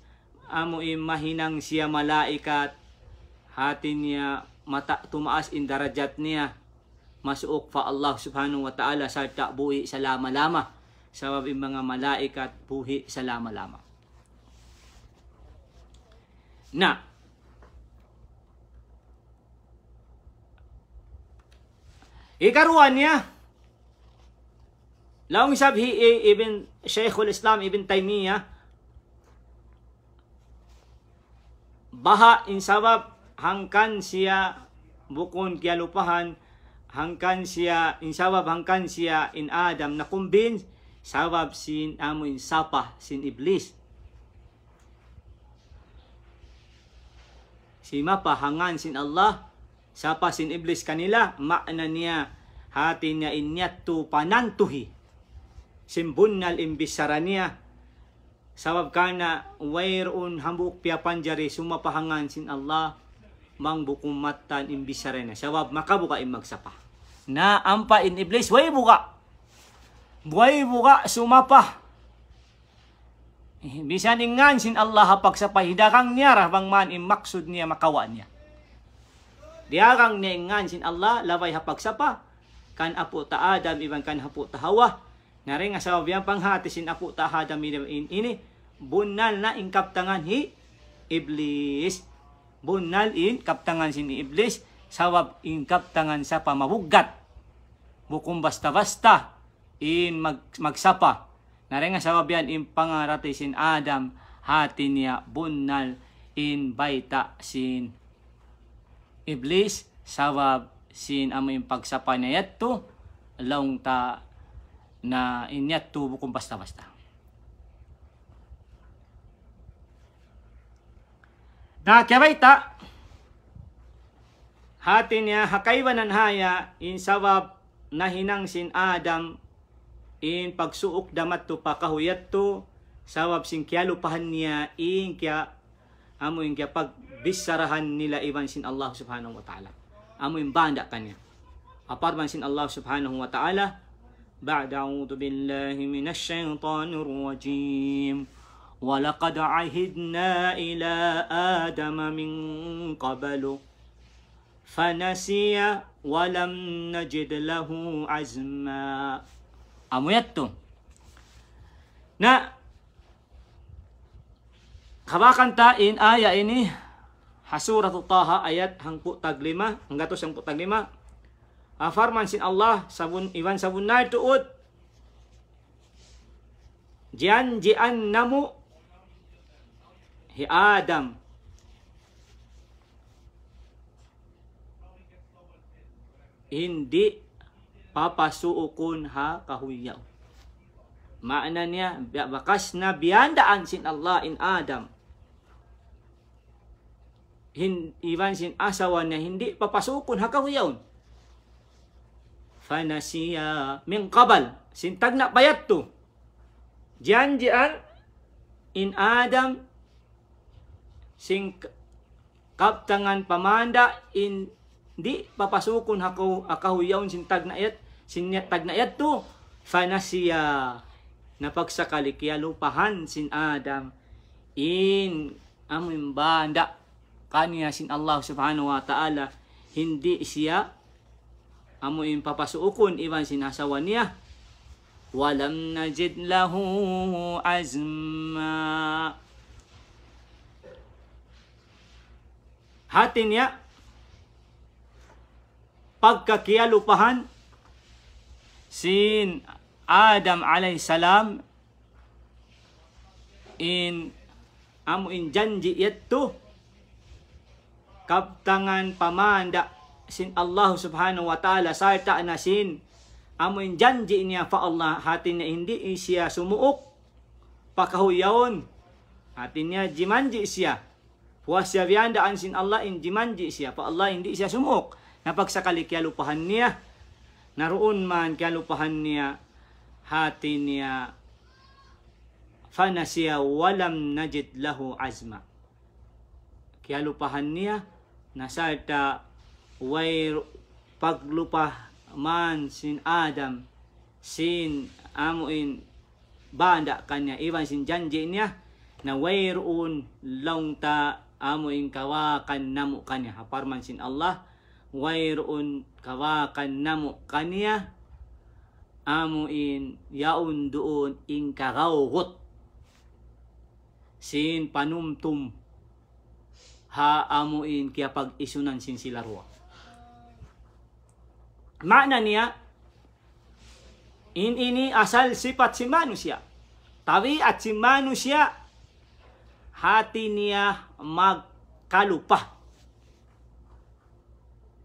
S1: amo mahinang siya malaikat hati niya mata tumaas in darajat niya masuok fa Allah subhanahu wa ta'ala sarta buhi sa lama-lama sabab yung mga malaikat buhi sa lama-lama na Ikaruan niya. Laong isabhi even Sheikhul Islam ibn Taymiyyah baha insabab hangkan siya bukon kya lupahan hangkan siya insabab hangkan siya in Adam na kumbin sabab sin amo insapa sin iblis si mapahangan sin Allah Sapa sin iblis kanila, maana niya, hati niya inyat tu panantuhi. Simbunnal imbisara niya, sabab kana wairon hambuk piapan jari sumapahangan sin Allah, mang bukumatan imbisara niya. Sabab makabuka imagsapa. Na ampa in iblis, way buka. Way buka sumapa. Eh, bisa ingan sin Allah hapag sa pahidakang niya, rahbang man imaksud niya makawa niya. Diarang neengan sin Allah laway hapagsapa kan apo ta Adam ibang kan hapo ta Hawa. Nari nga sa panghati sin apo ta Adam ini bunnal na inkaptangan hi Iblis. Bunnal in kaptangan sin Iblis sawab in kaptangan sa pamabugat. Bukong basta-basta in mag, magsapa. Nari nga sa in pangarati sin Adam hati niya bunal in baita sin iblis sabab sin amo yung pagsapanayat to laong ta na inyat tubo kung basta-basta. Na kabaita, hati niya hakaywanan haya in sabab na hinang sin Adam in pagsuok damat to pakahuyat to sabab sin kyalupahan niya in kya amo yung kapag bisarahan nila iban sin Allah subhanahu wa ta'ala amo yung banda kanya apar man sin Allah subhanahu wa ta'ala بعد أعوذ بالله من الشيطان الرجيم ولقد عهدنا إلى آدم من قبل فنسي ولم نجد له عزما أمو يتو na Kabakanta in ayat ini Hasurah Taha ayat hangpu taglima enggak tuh hangpu taglima Afar ha, mansin Allah sabun Iwan sabun nai tuut Jian jian namu Hi Adam Indi Papa suukun ha kahuyau Maknanya Bakasna bianda ansin Allah in Adam hin, iban sin asawa na hindi papasukon hakawiyaon. Fanasiya min kabal. Sintag na payat to. Diyan diyan in Adam sing kaptangan pamanda in di papasukon hako akawiyaon sintag na yat sinyatag na yat to. Fanasiya na pagsakali lupahan sin Adam in amin banda kaniya sin Allah subhanahu wa ta'ala hindi siya amo papasuukon iban sinasawa niya walam najid lahu azma hati niya pagkakialupahan sin Adam alay salam in amo in janji yatto kaptangan paman da sin Allah Subhanahu wa taala saya tak nasin amun janji niya fa Allah hatinya hindi siya sumuok pakahuyaon hatinya jimanji siya puas siya vianda ansin Allah in jimanji siya fa Allah hindi siya sumuok napagsakali kaya lupahan niya ah? naruun man kaya lupahan niya ah? hati niya ah? fanasiya walam najid lahu azma kaya lupahan niya nasalta wair paglupah man sin Adam sin amuin banda kanya iwan sin janji niya na wairun long ta amuin kawakan namu kanya hapar man sin Allah wairun kawakan namu kanya amuin yaun doon in kagawot sin panumtum haamuin kaya pag isunan sin sila ruwa. Makna niya, in ini asal sifat si manusia. Tawi at si manusia, hati niya magkalupah.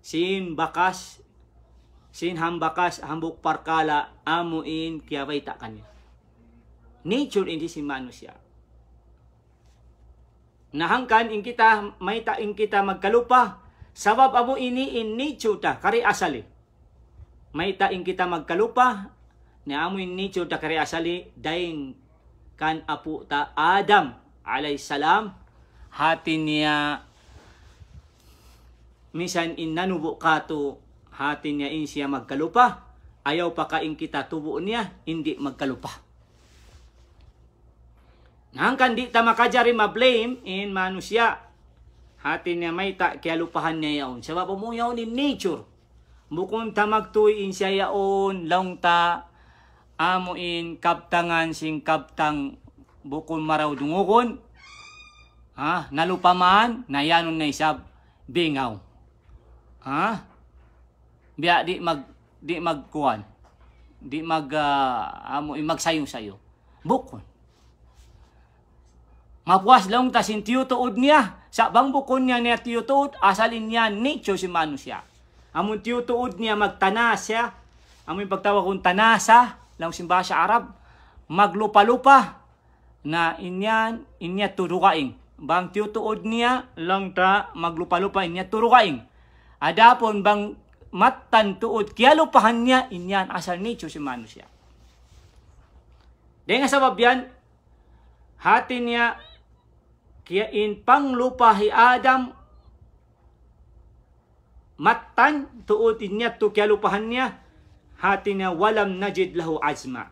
S1: Sin bakas, sin hambakas, hambuk parkala, amuin kaya baita kanya. Nature ini si manusia nahangkan in kita may tain kita magkalupa sabab amo ini in nature ta kari asali may tain kita magkalupa ni amo in nature ta kari asali daing kan apo ta Adam alay salam hati niya misan in nanubo kato hati niya in siya magkalupa ayaw pa kain kita tubo niya hindi magkalupa Hangkan di ta makajari ma-blame in manusia. Hati niya may ta kaya lupahan niya yaon. Sa mo yaon in nature. Bukong ta in siya yaon, laong ta, amo in kaptangan sing kaptang bukon maraw dungukon. Ha? Nalupaman, nayanon na isab, bingaw. Ha? Biya di mag, di magkuhan. Di mag, uh, amo in magsayong sayo Bukon. Mapuas lang ta sin tiyutuod niya. Sa bangbukon niya niya tiyutuod, asalin niya ni si mano Amun Amon tiyutuod niya magtanas siya. Amon pagtawa kong tanasa, lang simba sa Arab, maglupa-lupa na inyan inya turukaing. Bang tiyutuod niya lang ta maglupa-lupa inya turukaing. Adapon bang matan tuod kaya lupahan niya inyan asal ni si mano siya. Dahil nga sabab yan, hati niya kaya in panglupa hi Adam mattan tuutin niya to kaya lupahan niya hati na walam najid lahu azma.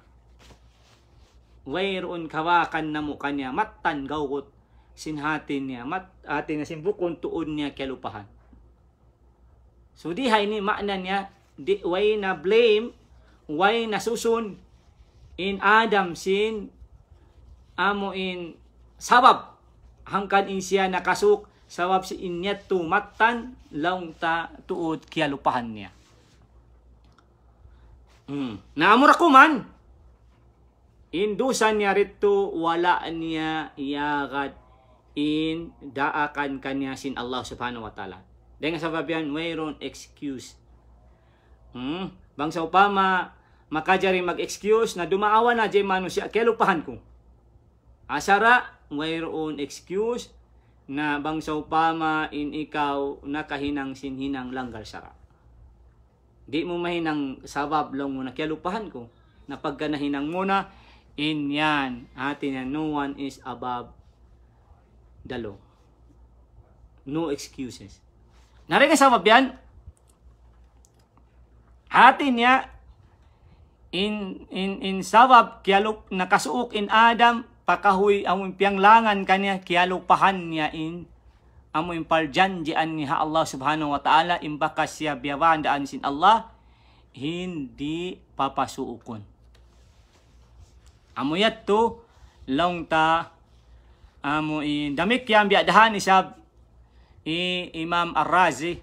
S1: Wayroon kawakan na mukha niya mattan gawot sinhatin niya mat atin na simbukon tuon niya kaya lupahan. So di ni makna niya di way na blame way na susun in Adam sin amo in sabab hangkan in siya nakasuk sawab si inyat tumattan laong ta tuod kya lupahan niya. Hmm. Naamura ko man. Indusan niya rito wala niya iyagat in daakan kanya sin Allah subhanahu wa ta'ala. Dahil nga sabab yan, mayroon excuse. Hmm? Bangsa sa upama, makajari mag-excuse na dumaawa na jay mano siya, kaya lupahan ko. Asara, mayroon excuse na bangsaw pama in ikaw nakahinang sinhinang langgar sara. Di mo mahinang sabab lang muna kaya lupahan ko na pagka nahinang muna in yan atin na no one is above the law. No excuses. Narin sa mabyan, hati niya in in in sabab kialok nakasuok in Adam pakahuy amoy pianglangan kanya kialupahan niya in amoy parjanji ni ha Allah subhanahu wa ta'ala imbaka siya biyawaan daan sin Allah hindi papasuukon. Amoy ato long ta amoy damik yan biyadahan isab i Imam Ar-Razi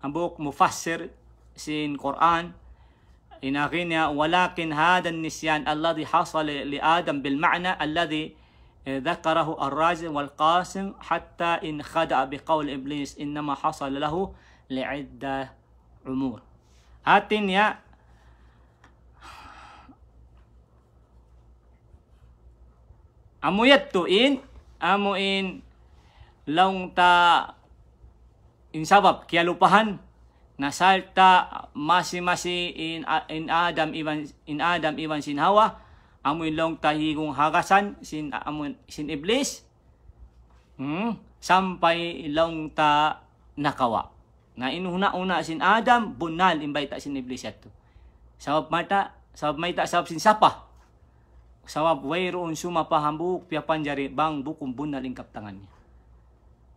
S1: ang buk mufassir sin Quran لنغنى ولكن هذا النسيان الذي حصل لآدم بالمعنى الذي آه، ذكره الرازي والقاسم حتى إن خدأ بقول إبليس إنما حصل له لعدة أمو يتو إن أمو إن laung إن سبب kialupahan nga salta masi-masi in, in Adam iban in Adam iban sin Hawa amoy long tahigong hagasan sin amon sin iblis hmm? sampay long ta nakawa na inuna una sin Adam bunal imbay ta sin iblis ato sawab mata sawab may ta sawab sin sapa sawab wayroon sumapahambuk piapan jari bang bukum bunal ing kaptangan niya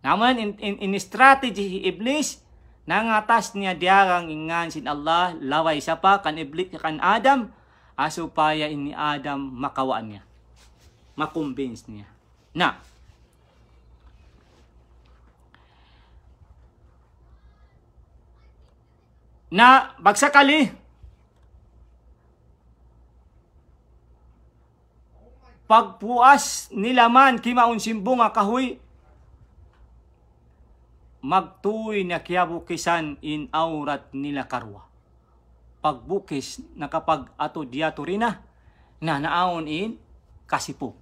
S1: naman in, in, in strategy iblis Nangatas niya diarang ingan sin Allah laway siya pa kan iblik kan Adam asupaya ini Adam makawaan niya. Makumbins niya. Na. Na bagsakali pagpuas nila man kimaon simbong nga kahoy magtuoy na kiabukisan in aurat nila karwa. Pagbukis na kapag ato diato rina, na naon in kasipo.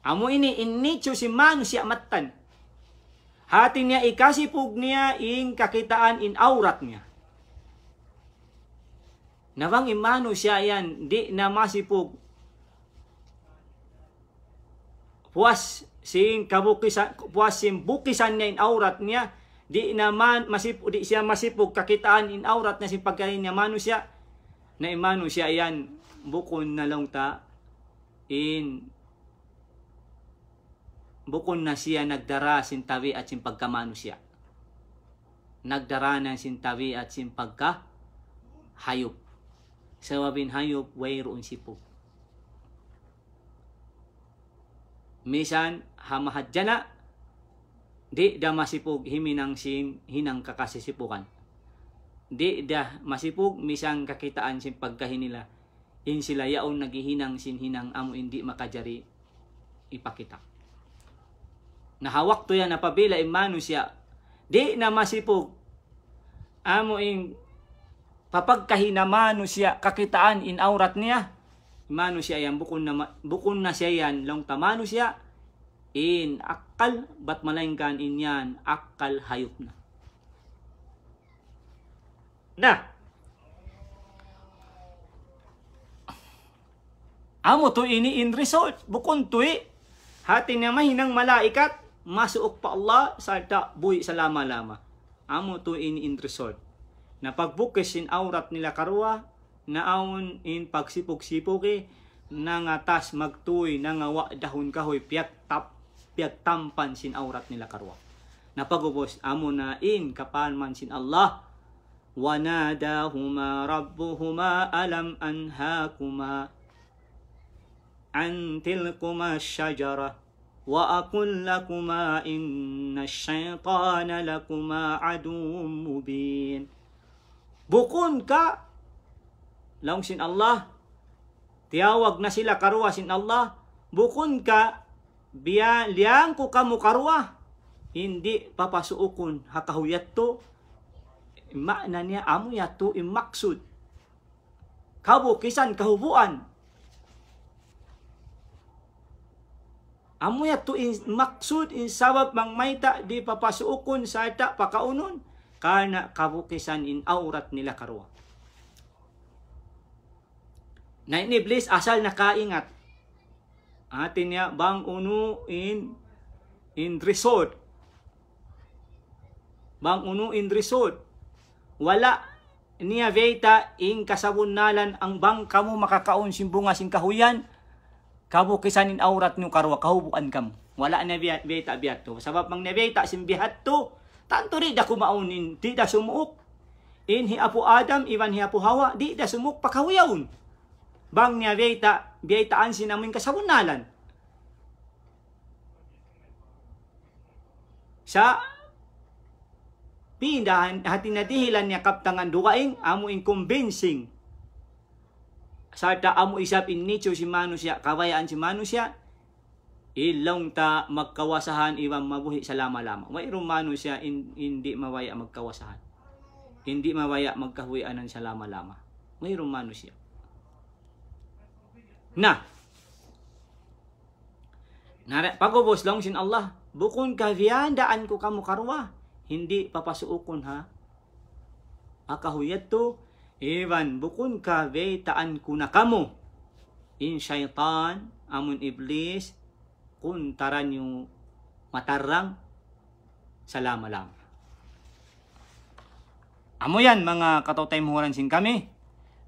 S1: Amo ini in nature si manu siya matan. Hati niya ikasipog niya in kakitaan in aurat niya. Nawang imano siya yan, di na masipog. Puas sing kabukisan puasim bukisan niya in aurat niya di naman masip di siya masipog kakitaan in aurat na sing pagkain niya mano siya na imano siya ayan bukon na lang ta in bukon na siya nagdara sin tawi at sin pagkamano siya nagdara na sin tawi at sin pagka hayop sa wabin hayop way roon sipog misan hamahadjana di da masipog himinang sin hinang kakasisipukan di da masipog misang kakitaan sin pagkahinila in sila yaon nagihinang sin hinang amo hindi makajari ipakita nahawak to yan napabila imano siya di na masipog amo in papagkahinamano siya kakitaan in aurat niya mano siya yan bukon na bukon na siya yan long tamano siya in akal bat malengkan in yan akal hayop na na amo to ini in result bukon to eh hati niya mahinang malaikat masuok pa Allah sa buhi sa lama lama amo to ini in result na pagbukis in aurat nila karwa naawon in pagsipok-sipoki nang atas magtuoy nang awa dahon kahoy piyak tap piyak tampan sin aurat nila karwa napagubos amo na in kapan man sin Allah wanadahuma rabbuhuma alam anhakuma an tilkuma syajara wa aqul lakuma inna syaitana lakuma aduwwum mubin bukun ka laong sin Allah tiawag na sila karuwa sin Allah bukon ka biya liang ko kamu karuwa hindi papasuukon hakahuyat to makna niya amo yato imaksud kabukisan kahubuan amo yato maksud in sabab mangmayta di papasuukon sa ita pakaunon kana kabukisan in aurat nila karuwa na iniblis asal nakaingat. Atin niya bang uno in in resort. Bang uno in resort. Wala niya veta in kasabunalan ang bang kamu makakaon simbunga sing kahuyan kamu kisanin aurat nyo karwa kahubuan kam wala na veta biato sabab mang niya simbihat to tanto ri da kumaunin di da sumuok in hi apo adam iban hi apo hawa di da sumuk pakahuyaon bang niya biyayta, biyaytaan sinamin kasabunalan. Sa pindahan hatinatihilan niya kaptangan dukaing amo in convincing sarta amo isap in nicho si manusya kawayaan si manusya ilong ta magkawasahan iwang mabuhi sa lama lama mayroong manusya in, hindi mawaya magkawasahan hindi mawaya magkahuyanan sa lama lama mayroong manusya na Nare pagubos lang sin Allah bukon ka daan ko kamo karwa hindi papasuokon ha akahuyat to Iban, bukun ka ve taan ko na kamu In syaitan, amun iblis, kun taran yung matarang, salama lang. Amo yan, mga kataw tayo sin kami.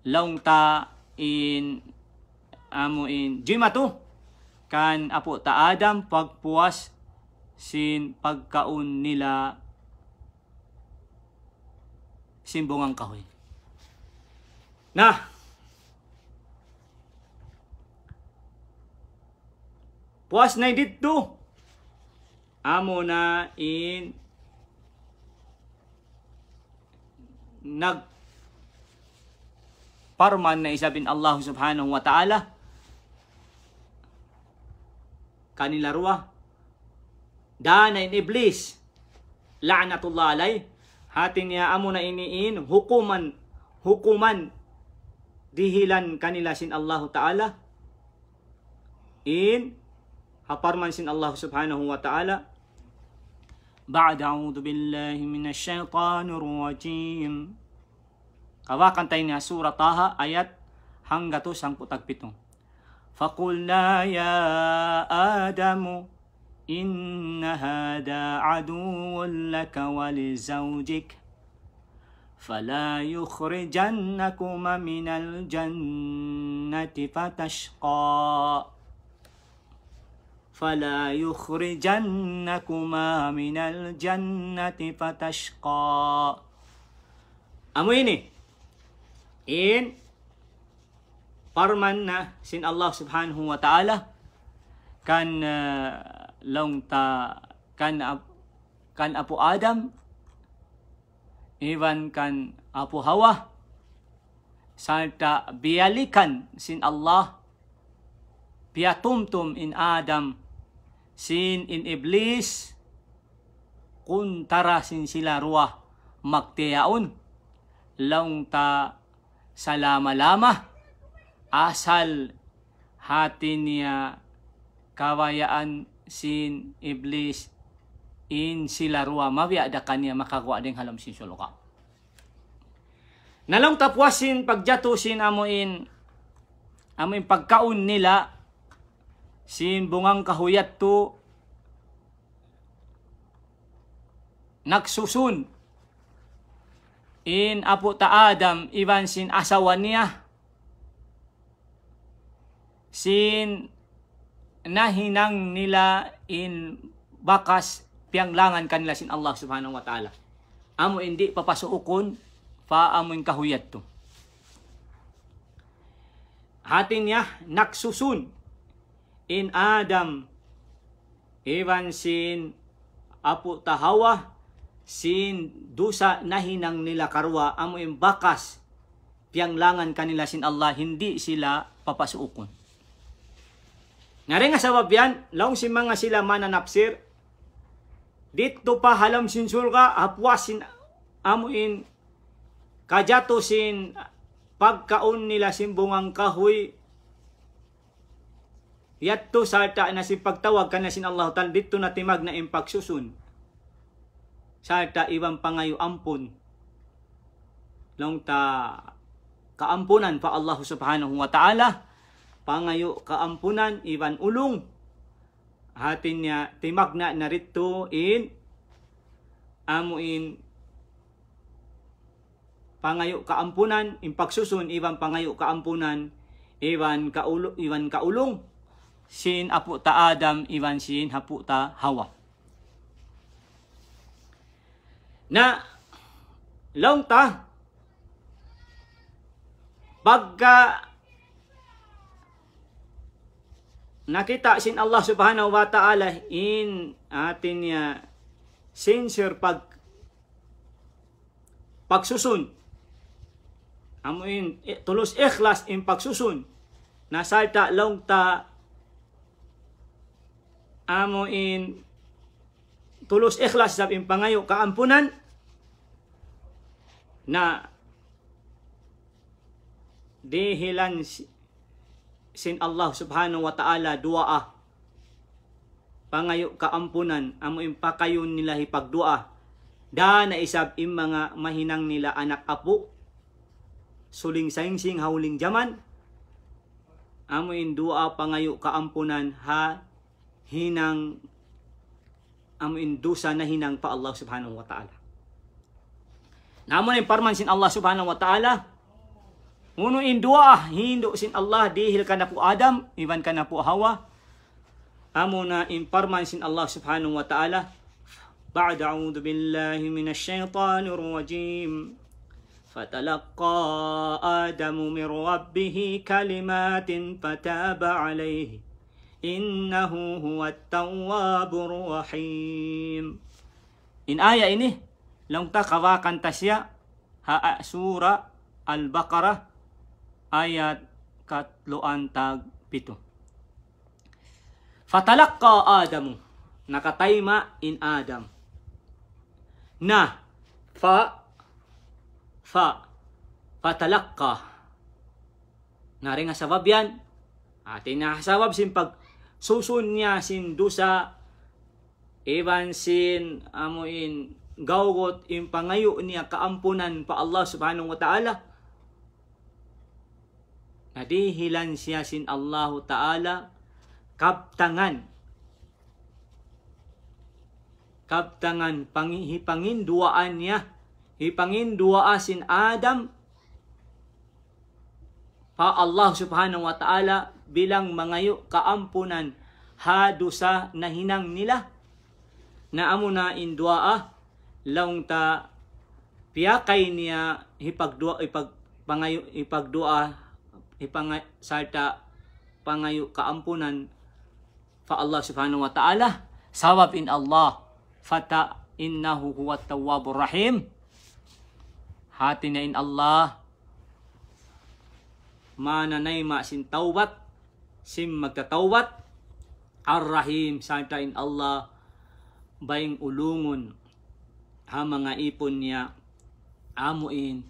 S1: Laong ta in amo in jima jimato kan apo ta Adam pagpuas sin pagkaon nila simbongang kahoy. Na Puas na dito. Amo na in nag parman na isabin Allah subhanahu wa ta'ala kanila ruwa danay ni iblis la'natullah alay hatin niya amo na iniin hukuman hukuman dihilan kanila sin Allah taala in haparman sin Allah subhanahu wa taala بعد أعوذ بالله من الشيطان الرجيم Kawakan tayo nga sura Taha ayat hanggato sang putagpitong. فقلنا يا آدم إن هذا عدو لك ولزوجك فلا يخرجنكما من الجنة فتشقى فلا يخرجنكما من الجنة فتشقى أمويني إن parman na sin Allah subhanahu wa ta'ala kan uh, ah, long ta kan kan apo Adam even kan apo Hawa salta bialikan sin Allah piatumtum in Adam sin in Iblis kuntara sin sila ruah magtiyaon long ta salama lama asal hatinya kawayaan sin iblis in sila ruwa mawiya da kanya makakuha ding halam sin suluka. Nalong tapwasin pagjato sin amuin amuin pagkaon nila sin bungang kahuyat to nagsusun in apo ta Adam iban sin asawa niya sin nahinang nila in bakas pianglangan kanila sin Allah subhanahu wa ta'ala. Amo hindi papasuukon paamoy kahuyat to. Hatin niya naksusun in Adam iban sin apo tahawa sin dusa nahinang nila karwa amo in bakas pianglangan kanila sin Allah hindi sila papasuukon. Nga rin nga sa wabyan, laong si mga sila mananapsir, dito pa halam sinsul ka, hapwasin amuin, kajato sin pagkaon nila simbungang kahoy, yatto salta na si pagtawag ka na sin Allah tal dito na timag na impagsusun. Salta ibang pangayo ampon. Long ta kaampunan pa Allah subhanahu wa ta'ala pangayo kaampunan iban ulong hatin niya timagna narito in amuin pangayo kaampunan impagsusun iban pangayo kaampunan iban kaulo iban kaulong sin apo ta Adam iban sin hapu ta Hawa na long ta pagka nakita sin Allah subhanahu wa ta'ala in atin niya sincere pag pagsusun amuin eh, tulos ikhlas in pagsusun nasalta long ta amuin tulos ikhlas sa in pangayo kaampunan na dihilan sin Allah subhanahu wa ta'ala duaa ah. pangayo kaampunan amo impakayon nila hipagdua da na isab im mga mahinang nila anak apo suling sing hauling jaman amo in dua ah, pangayo kaampunan ha hinang amo in dusa na hinang pa Allah subhanahu wa ta'ala Namo na imparman sin Allah subhanahu wa ta'ala Munuin doa hinduk sin Allah dihilkan apu Adam iban kan apu Hawa amuna in parman sin Allah subhanahu wa taala ba'da a'udzu billahi minasy syaithanir rajim fatalaqa adamu mir rabbih kalimatin fataba alaihi innahu huwat tawwabur rahim in ayat ini langta kawakan tasya ha surah al-baqarah ayat katluan tag pito. Fatalakka Adamu, nakatayma in Adam. Na, fa, fa, fatalakka. Nari nga sabab yan. Atin na sabab sin pag susun sin dusa iban sin amuin gawgot in pangayo niya kaampunan pa Allah subhanahu wa ta'ala Nadihilan siya sin Allahu Ta'ala kaptangan kaptangan pangi, hipangin duaan niya hipangin dua sin Adam pa Allah subhanahu wa ta'ala bilang mangayo kaampunan hadusa hinang nila na amo na indua laong ta piyakay niya ipagdua ipagpangayo ipagdua ni sarta pangayo kaampunan fa Allah subhanahu wa ta'ala sawab in Allah fata innahu huwa tawwabur rahim hati na in Allah mananay ma sin tawbat sim magkatawbat ar-rahim sarta in Allah baying ulungon ha mga ipon niya amuin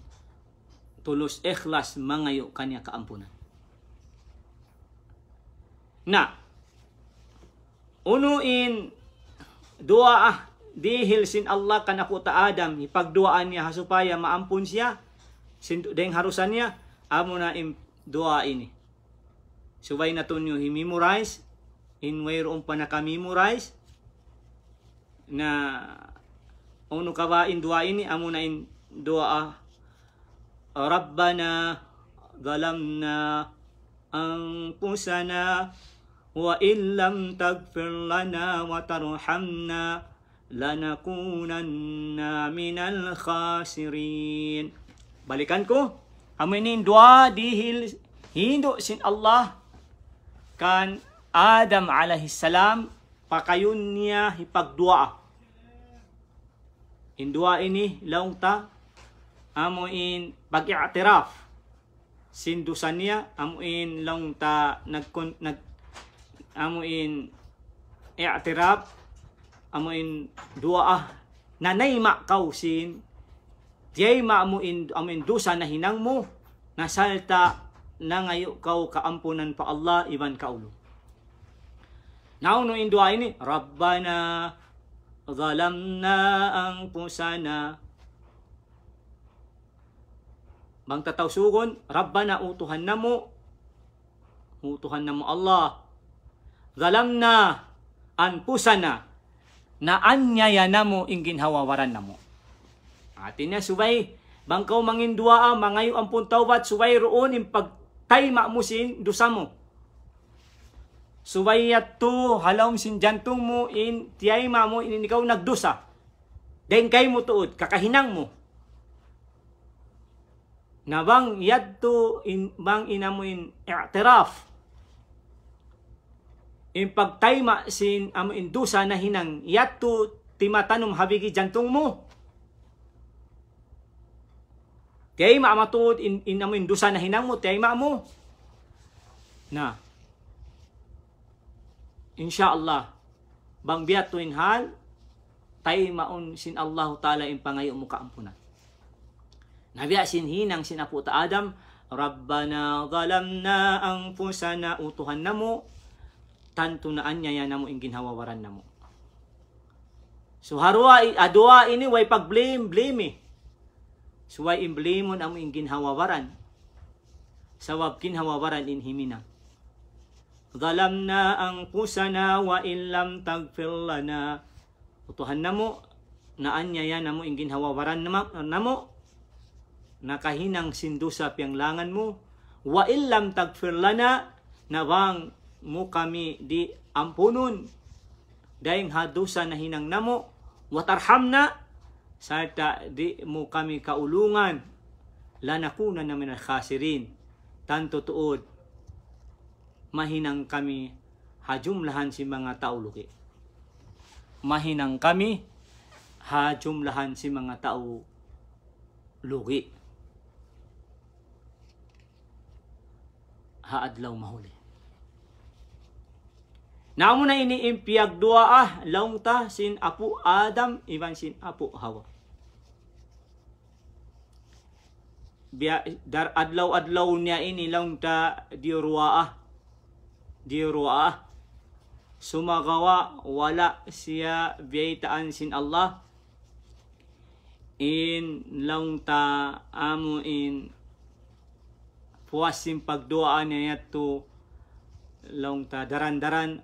S1: tulos ikhlas mangayo kanya kaampunan. Na, unuin dua ah, dihil sin Allah kanaku ta Adam, ipagduaan niya hasupaya maampun siya, deng harusan niya, amo na im dua ini. Subay na tunyo himemorize, in mayroon pa nakamemorize, na uno ka in dua ini, amo na in dua ah, Rabbana ربنا ظلمنا wa illam لم lana wa tarhamna lanakunanna minal khasirin. Balikan ko. Aminin dua dihil hindo sin Allah kan Adam alaihi salam pakayun niya hipagdua. Indua ini laung ta amuin pag-i'tiraf sindusan niya amuin lang ta nag, nag amuin i'tiraf amuin dua ah nanay makausin Diyay maamuin amin dusa na hinang mo, nasalta na ngayo kau kaampunan pa Allah iban kaulo. Nauno in dua ini, Rabbana zalamna ang pusana mangtatawsugon, Rabbana utuhan na mo, utuhan na mo Allah, zalamna, anpusana, na anyaya na mo ingin na mo. Atin na subay, bangkaw mangin mangindua ah, mangayo ang puntawat, subay roon impagtay maamusin dusa mo. Subay to halawm sin jantong mo in tiyay mo in ikaw nagdusa. Dengkay mo tuod, kakahinang mo na bang yadto in, bang inamuin i'tiraf in pagtayma sin amo indusa na hinang yadto timatanom habigi jantung mo Kay maamatuod in, in amo indusa na hinang mo tayma mo na insyaallah bang biatuin hal tay maon sin Allah taala in pangayo mo kaampunan Nabiya sinhinang sinapo ta Adam, Rabbana zalamna ang pusana utuhan na mo, tanto na anya yan na mo ing ginhawawaran na mo. So harwa, adwa ah, ini way pag blame, blame eh. So way imblamon ang ing ginhawawaran. Sawab kinhawawaran in himina. Zalamna ang pusana wa illam tagfir lana. Utuhan na mo, na anya yan na mo ing ginhawawaran na mo, nakahinang sindo sa pianglangan mo wa illam lana, na bang mo kami di ampunon daing hadusa na hinang namo watarhamna sarta di mo kami kaulungan lanakuna na minal tanto tuod mahinang kami hajumlahan si mga tauluki mahinang kami hajumlahan si mga tao haadlaw mahuli. Naamuna ini impiag dua ah launta sin apu Adam iban sin apu Hawa. Bia dar adlaw adlaw niya ini launta di ruah di ruah sumagawa wala siya biaitaan sin Allah in launta amu in puasim pagduaan niya to long ta daran-daran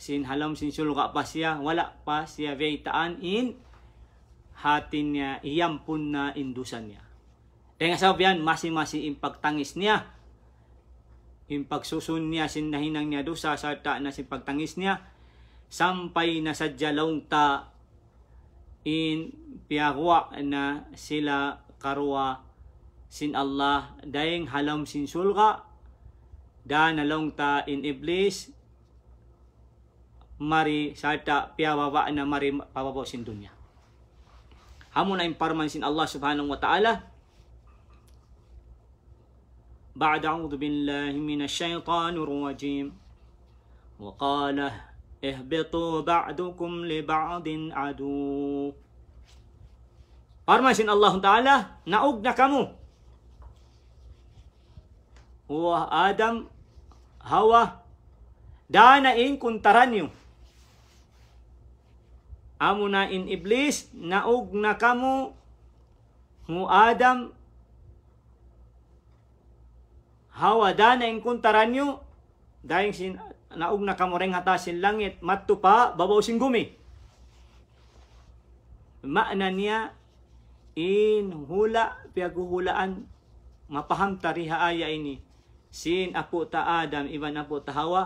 S1: sin halom sin sulga pa siya wala pa siya veitaan in hatin niya iyam pun na indusan niya kaya nga yan masi-masi impagtangis niya impagsusun niya sin nahinang niya dusa sa ta na sin pagtangis niya sampay na sadya long ta in piyagwa na sila karwa sin Allah dayeng halam sin sulga da nalong ta in iblis mari sarta piyawawa na mari pababaw sin dunya hamon na imparman sin Allah subhanahu wa ta'ala بعد أعوذ بالله من الشيطان الرجيم وقال اهبطوا بعدكم لبعض عدو Parmasin Allah Ta'ala, naog na kamo huwa Adam, Hawa, dana in kuntaranyo Amo na in Iblis, naog na kamo mu Adam, Hawa, dana in kuntaranyo dahil sin, naog na kamo reng hata sin langit, matupa, babaw sing gumi. Maana niya, in hula, piaguhulaan, mapahamtariha aya ini Sin apo ta Adam, iban apo ta Hawa,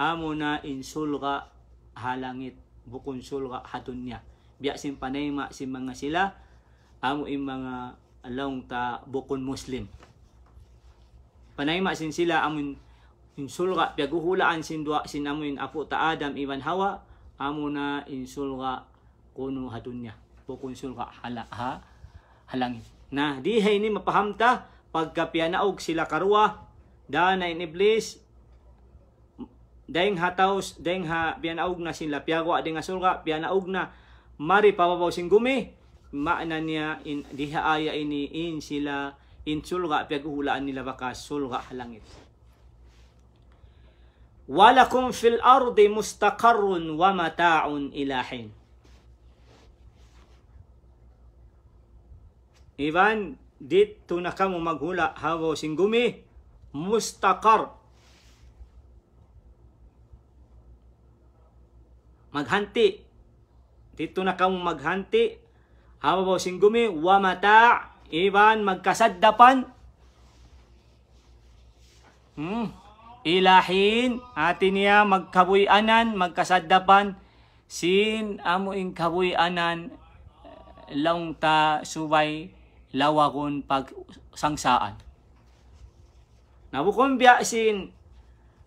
S1: amo na insulga halangit, bukon sulga hatun niya. Biya sin panayma sin mga sila, amo im mga along ta bukon Muslim. Panayma sin sila, amo insulga, piaguhulaan sin dua, sin amo in apo ta Adam, iban Hawa, amo na insulga kuno hatun niya. Bukon sulga hala, ha, halangit. Na dihay ni mapahamta, pagkapianaog sila karwa, da na in iblis dayeng hataws dayeng ha pianaog na sila piyago ading asurga pianaog na mari pababaw sing gumi maana niya in diha aya ini in sila in sulga piaguhulaan nila baka sulga halangit walakum fil ardi mustaqarrun wa mata'un ilahin Ivan, dito na mo maghula hawo gumi, mustakar. Maghanti. Dito na kang maghanti. Hababaw singgumi, wa mata, iban magkasaddapan. Hmm. Ilahin, atin niya magkabuyanan, magkasaddapan. Sin amuing kabuyanan, ta suway. lawagon pag sangsaan. Nabukumbya sin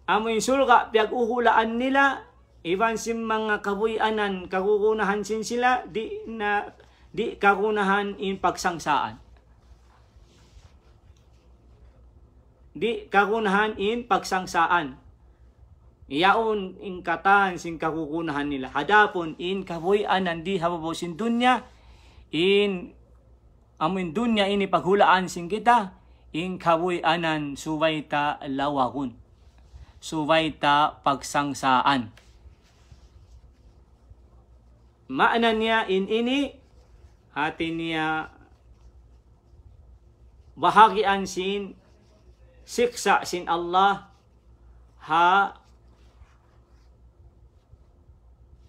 S1: amoy sulga piag uhulaan nila iban sin mga kabuyanan kagugunahan sin sila di na di kagunahan in pagsangsaan. Di kagunahan in pagsangsaan. Iyaon in katan sin kagugunahan nila. Hadapon in kabuyanan di hababosin dunya in in dunya ini paghulaan sin kita ing kabuy anan subay ta lawagun. Subay ta pagsangsaan. Maanan niya in ini atin niya bahagian sin siksa sin Allah ha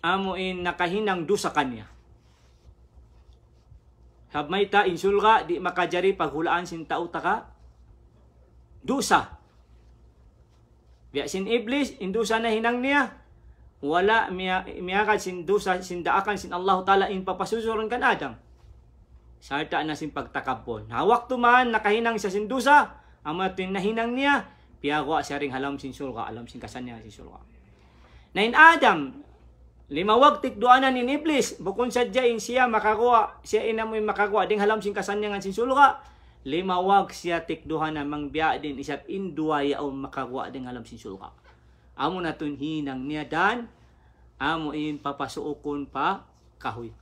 S1: amuin nakahinang do sa kanya. Habmay ta insulga di makajari paghulaan sin tao ta ka dusa. Biya sin iblis, indusa na hinang niya. Wala miya, miyakad sin dusa, sin daakan sin Allah Ta'ala in papasusuron kan Adam. Sarta na sin pagtakabon. Hawak tuman, nakahinang siya sin dusa. Ang mga nahinang niya, piyago siya ring halam sin sulga, alam sin kasanya sin sulga. Na in Adam, Limawag tikduanan ni Iblis. Bukon sa dyan siya makakuha. Siya inamoy makakuha. Ding halam sing kasan niya sin sinsulo limawag siya tikduhan namang biya din isap induwaya o makagwa din alam sin sulka. Amo na hinang niya dan, amo in papasuokon pa kahoy.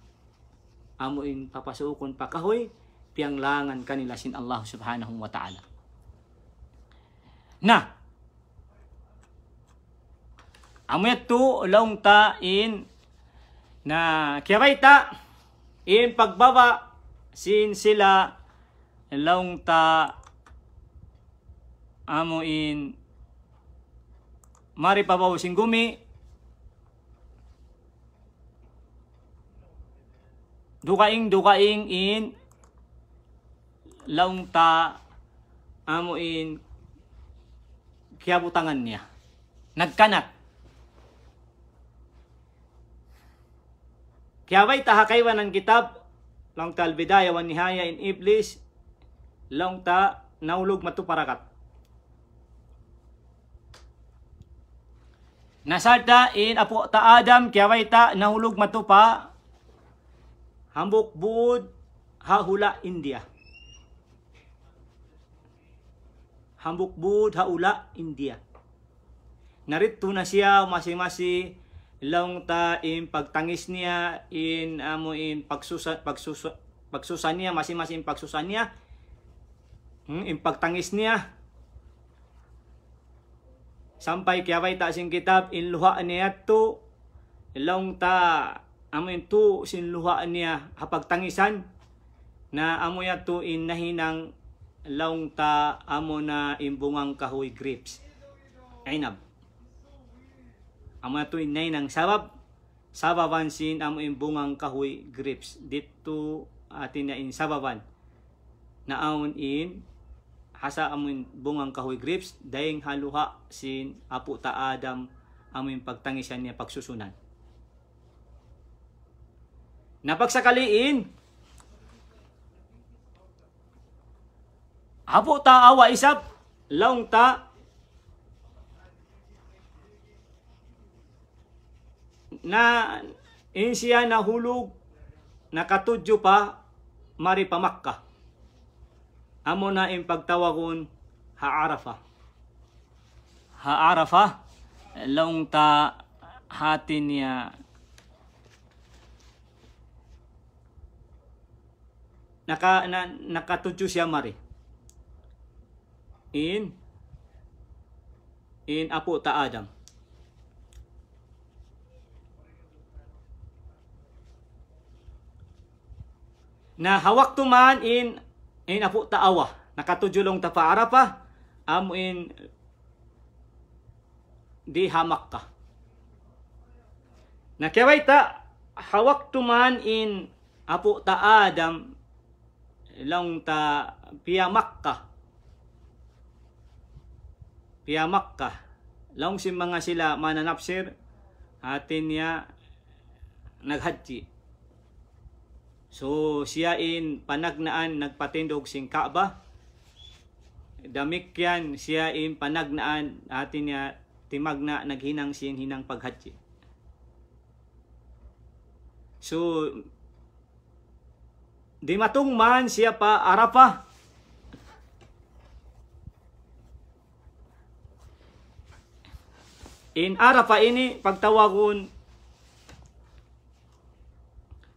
S1: Amo in papasuokon pa kahoy, piyang langan kanila sin Allah subhanahu wa ta'ala. Na, amo yato long ta in na kirayta in pagbaba sin sila Elong ta in mari pabaw sing gumi dukaing dukaing in laong ta amuin kiabutangan niya nagkanat Kiyaway tahakaywan ang kitab, lang talbidaya wan nihaya in iblis, long ta naulog matuparakat. Nasalta in apo ta Adam kiaway ta naulog matupa hambok bud hahula India. Hambok bud haula India. Narito na siya masing-masing long ta in pagtangis niya in amo in pagsusa pagsusa pagsusa niya masing-masing pagsusa niya Hmm, impagtangis niya. Sampay kaya way ta sing kitab inluha niya to. Ilong ta amin to sinluha niya hapagtangisan na amo ya to in nahinang laong ta amo na imbungang kahoy grapes. Ainab. Amo na to in sabab sababan sin amo imbungang kahoy grapes. Dito atin na in sababan. Naon in Asa amin bungang kahoy grips dayeng haluha sin apo ta Adam amin pagtangisan niya pagsusunan. Napagsakaliin, apo ta awa isap, laong ta na insiya nahulog nakatudyo pa mari pamakka amo na impagtawagon haarafa haarafa laong ta hatin niya naka na, nakatudyo siya mari in in apo ta Adam na hawak tuman in in apo taawa nakatujulong ta paara pa amuin di hamak ka nakaway ta hawak tuman in apo ta adam long ta piyamak ka piyamak ka long si mga sila mananapsir atin niya naghadji So siya in panagnaan nagpatindog sing Kaaba. Damik yan siya in panagnaan atin niya timagna naghinang sing hinang paghatsi. So di matong man siya pa arapa. In arapa ini pagtawagon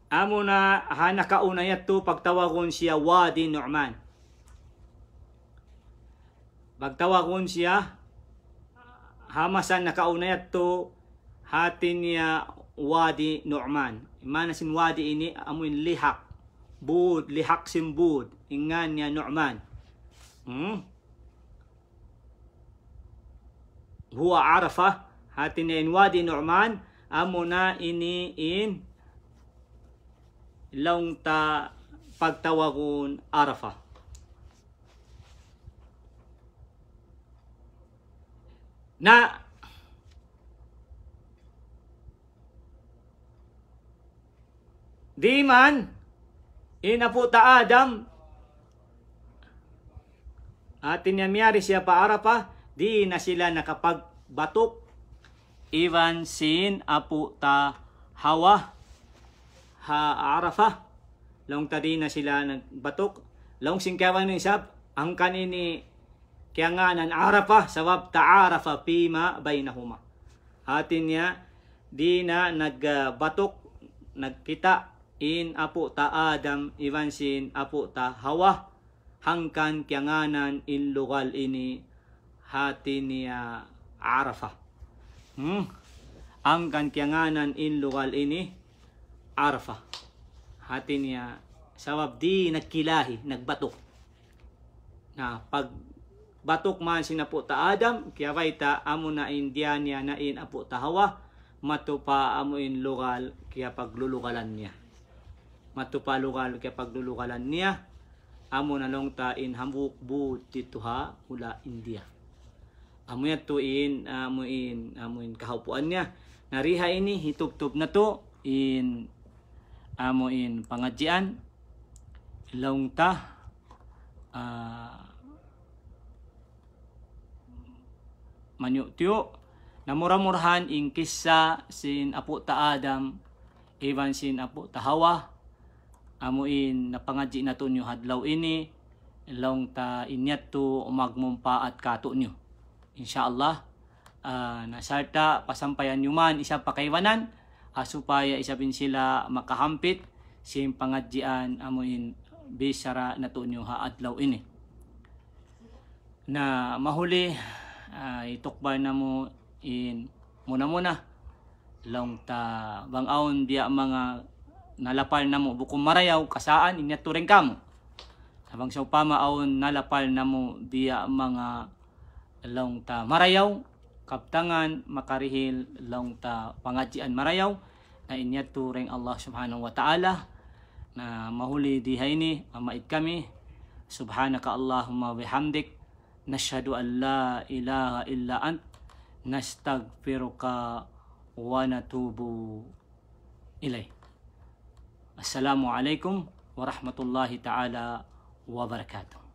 S1: Amo na ha nakauna yato pagtawagon siya Wadi Nu'man. Pagtawagon siya hamasan nakauna yato hatin niya Wadi Nu'man. Imanasin Wadi ini amuin lihak. Bud, lihak sin bud Ingan niya Nu'man. Hmm? Huwa arafa hatin niya in Wadi Nu'man amo na ini in ta pagtawagun Arafah. Na Di man inaputa Adam at tinyamyari siya pa Arafa di na sila nakapagbatok ivan sin aputa Hawa ha-arafa. Long tadi na sila nagbatok. Long singkawan ng isap. Ang kanini kaya nga nan arafa sabab ta'arafa pima bainahuma. Hatin niya di na nagbatok nagkita in apo ta Adam ivansin apo ta Hawa hangkan kianganan in lugal ini hati niya Arafah. Hmm? Hangkan kianganan in lugal ini Arafa. Hati niya, sabab di nagkilahi, nagbatok. Na pag batok man sina po ta Adam, kaya kay ta amo na India niya na in apo ta Hawa, matupa amo in lugal kaya paglulukalan niya. Matupa lugal kaya paglulukalan niya, amo na long ta in hambuk buti tuha ula India. Amo niya to in, amo in, amo in kahapuan niya. Nariha ini hitubtub na to in amo in pangajian long ta uh, manyo namuramurhan in kisa sin apo ta Adam iban sin apo ta Hawa amo in napangaji nato nyo hadlaw ini long ta inyat to at kato nyo insyaallah uh, ah, nasarta pasampayan nyo man isang pakaiwanan asupaya isabin sila makahampit siyem pangadjian amuin bisara natunyo haadlaw ini na mahuli uh, itukbay na mo in muna muna long ta bangaon biya mga nalapal na mo bukong marayaw kasaan inya turing kamo habang sa upamaon nalapal na mo biya mga long ta marayaw kaptangan makarihil longta ta pangajian marayaw na inya turing Allah subhanahu wa ta'ala na mahuli dihaini amait kami subhanaka Allahumma bihamdik nashhadu an la ilaha illa ant nastagfiruka wa natubu ilay Assalamu alaikum wa ta'ala wabarakatuh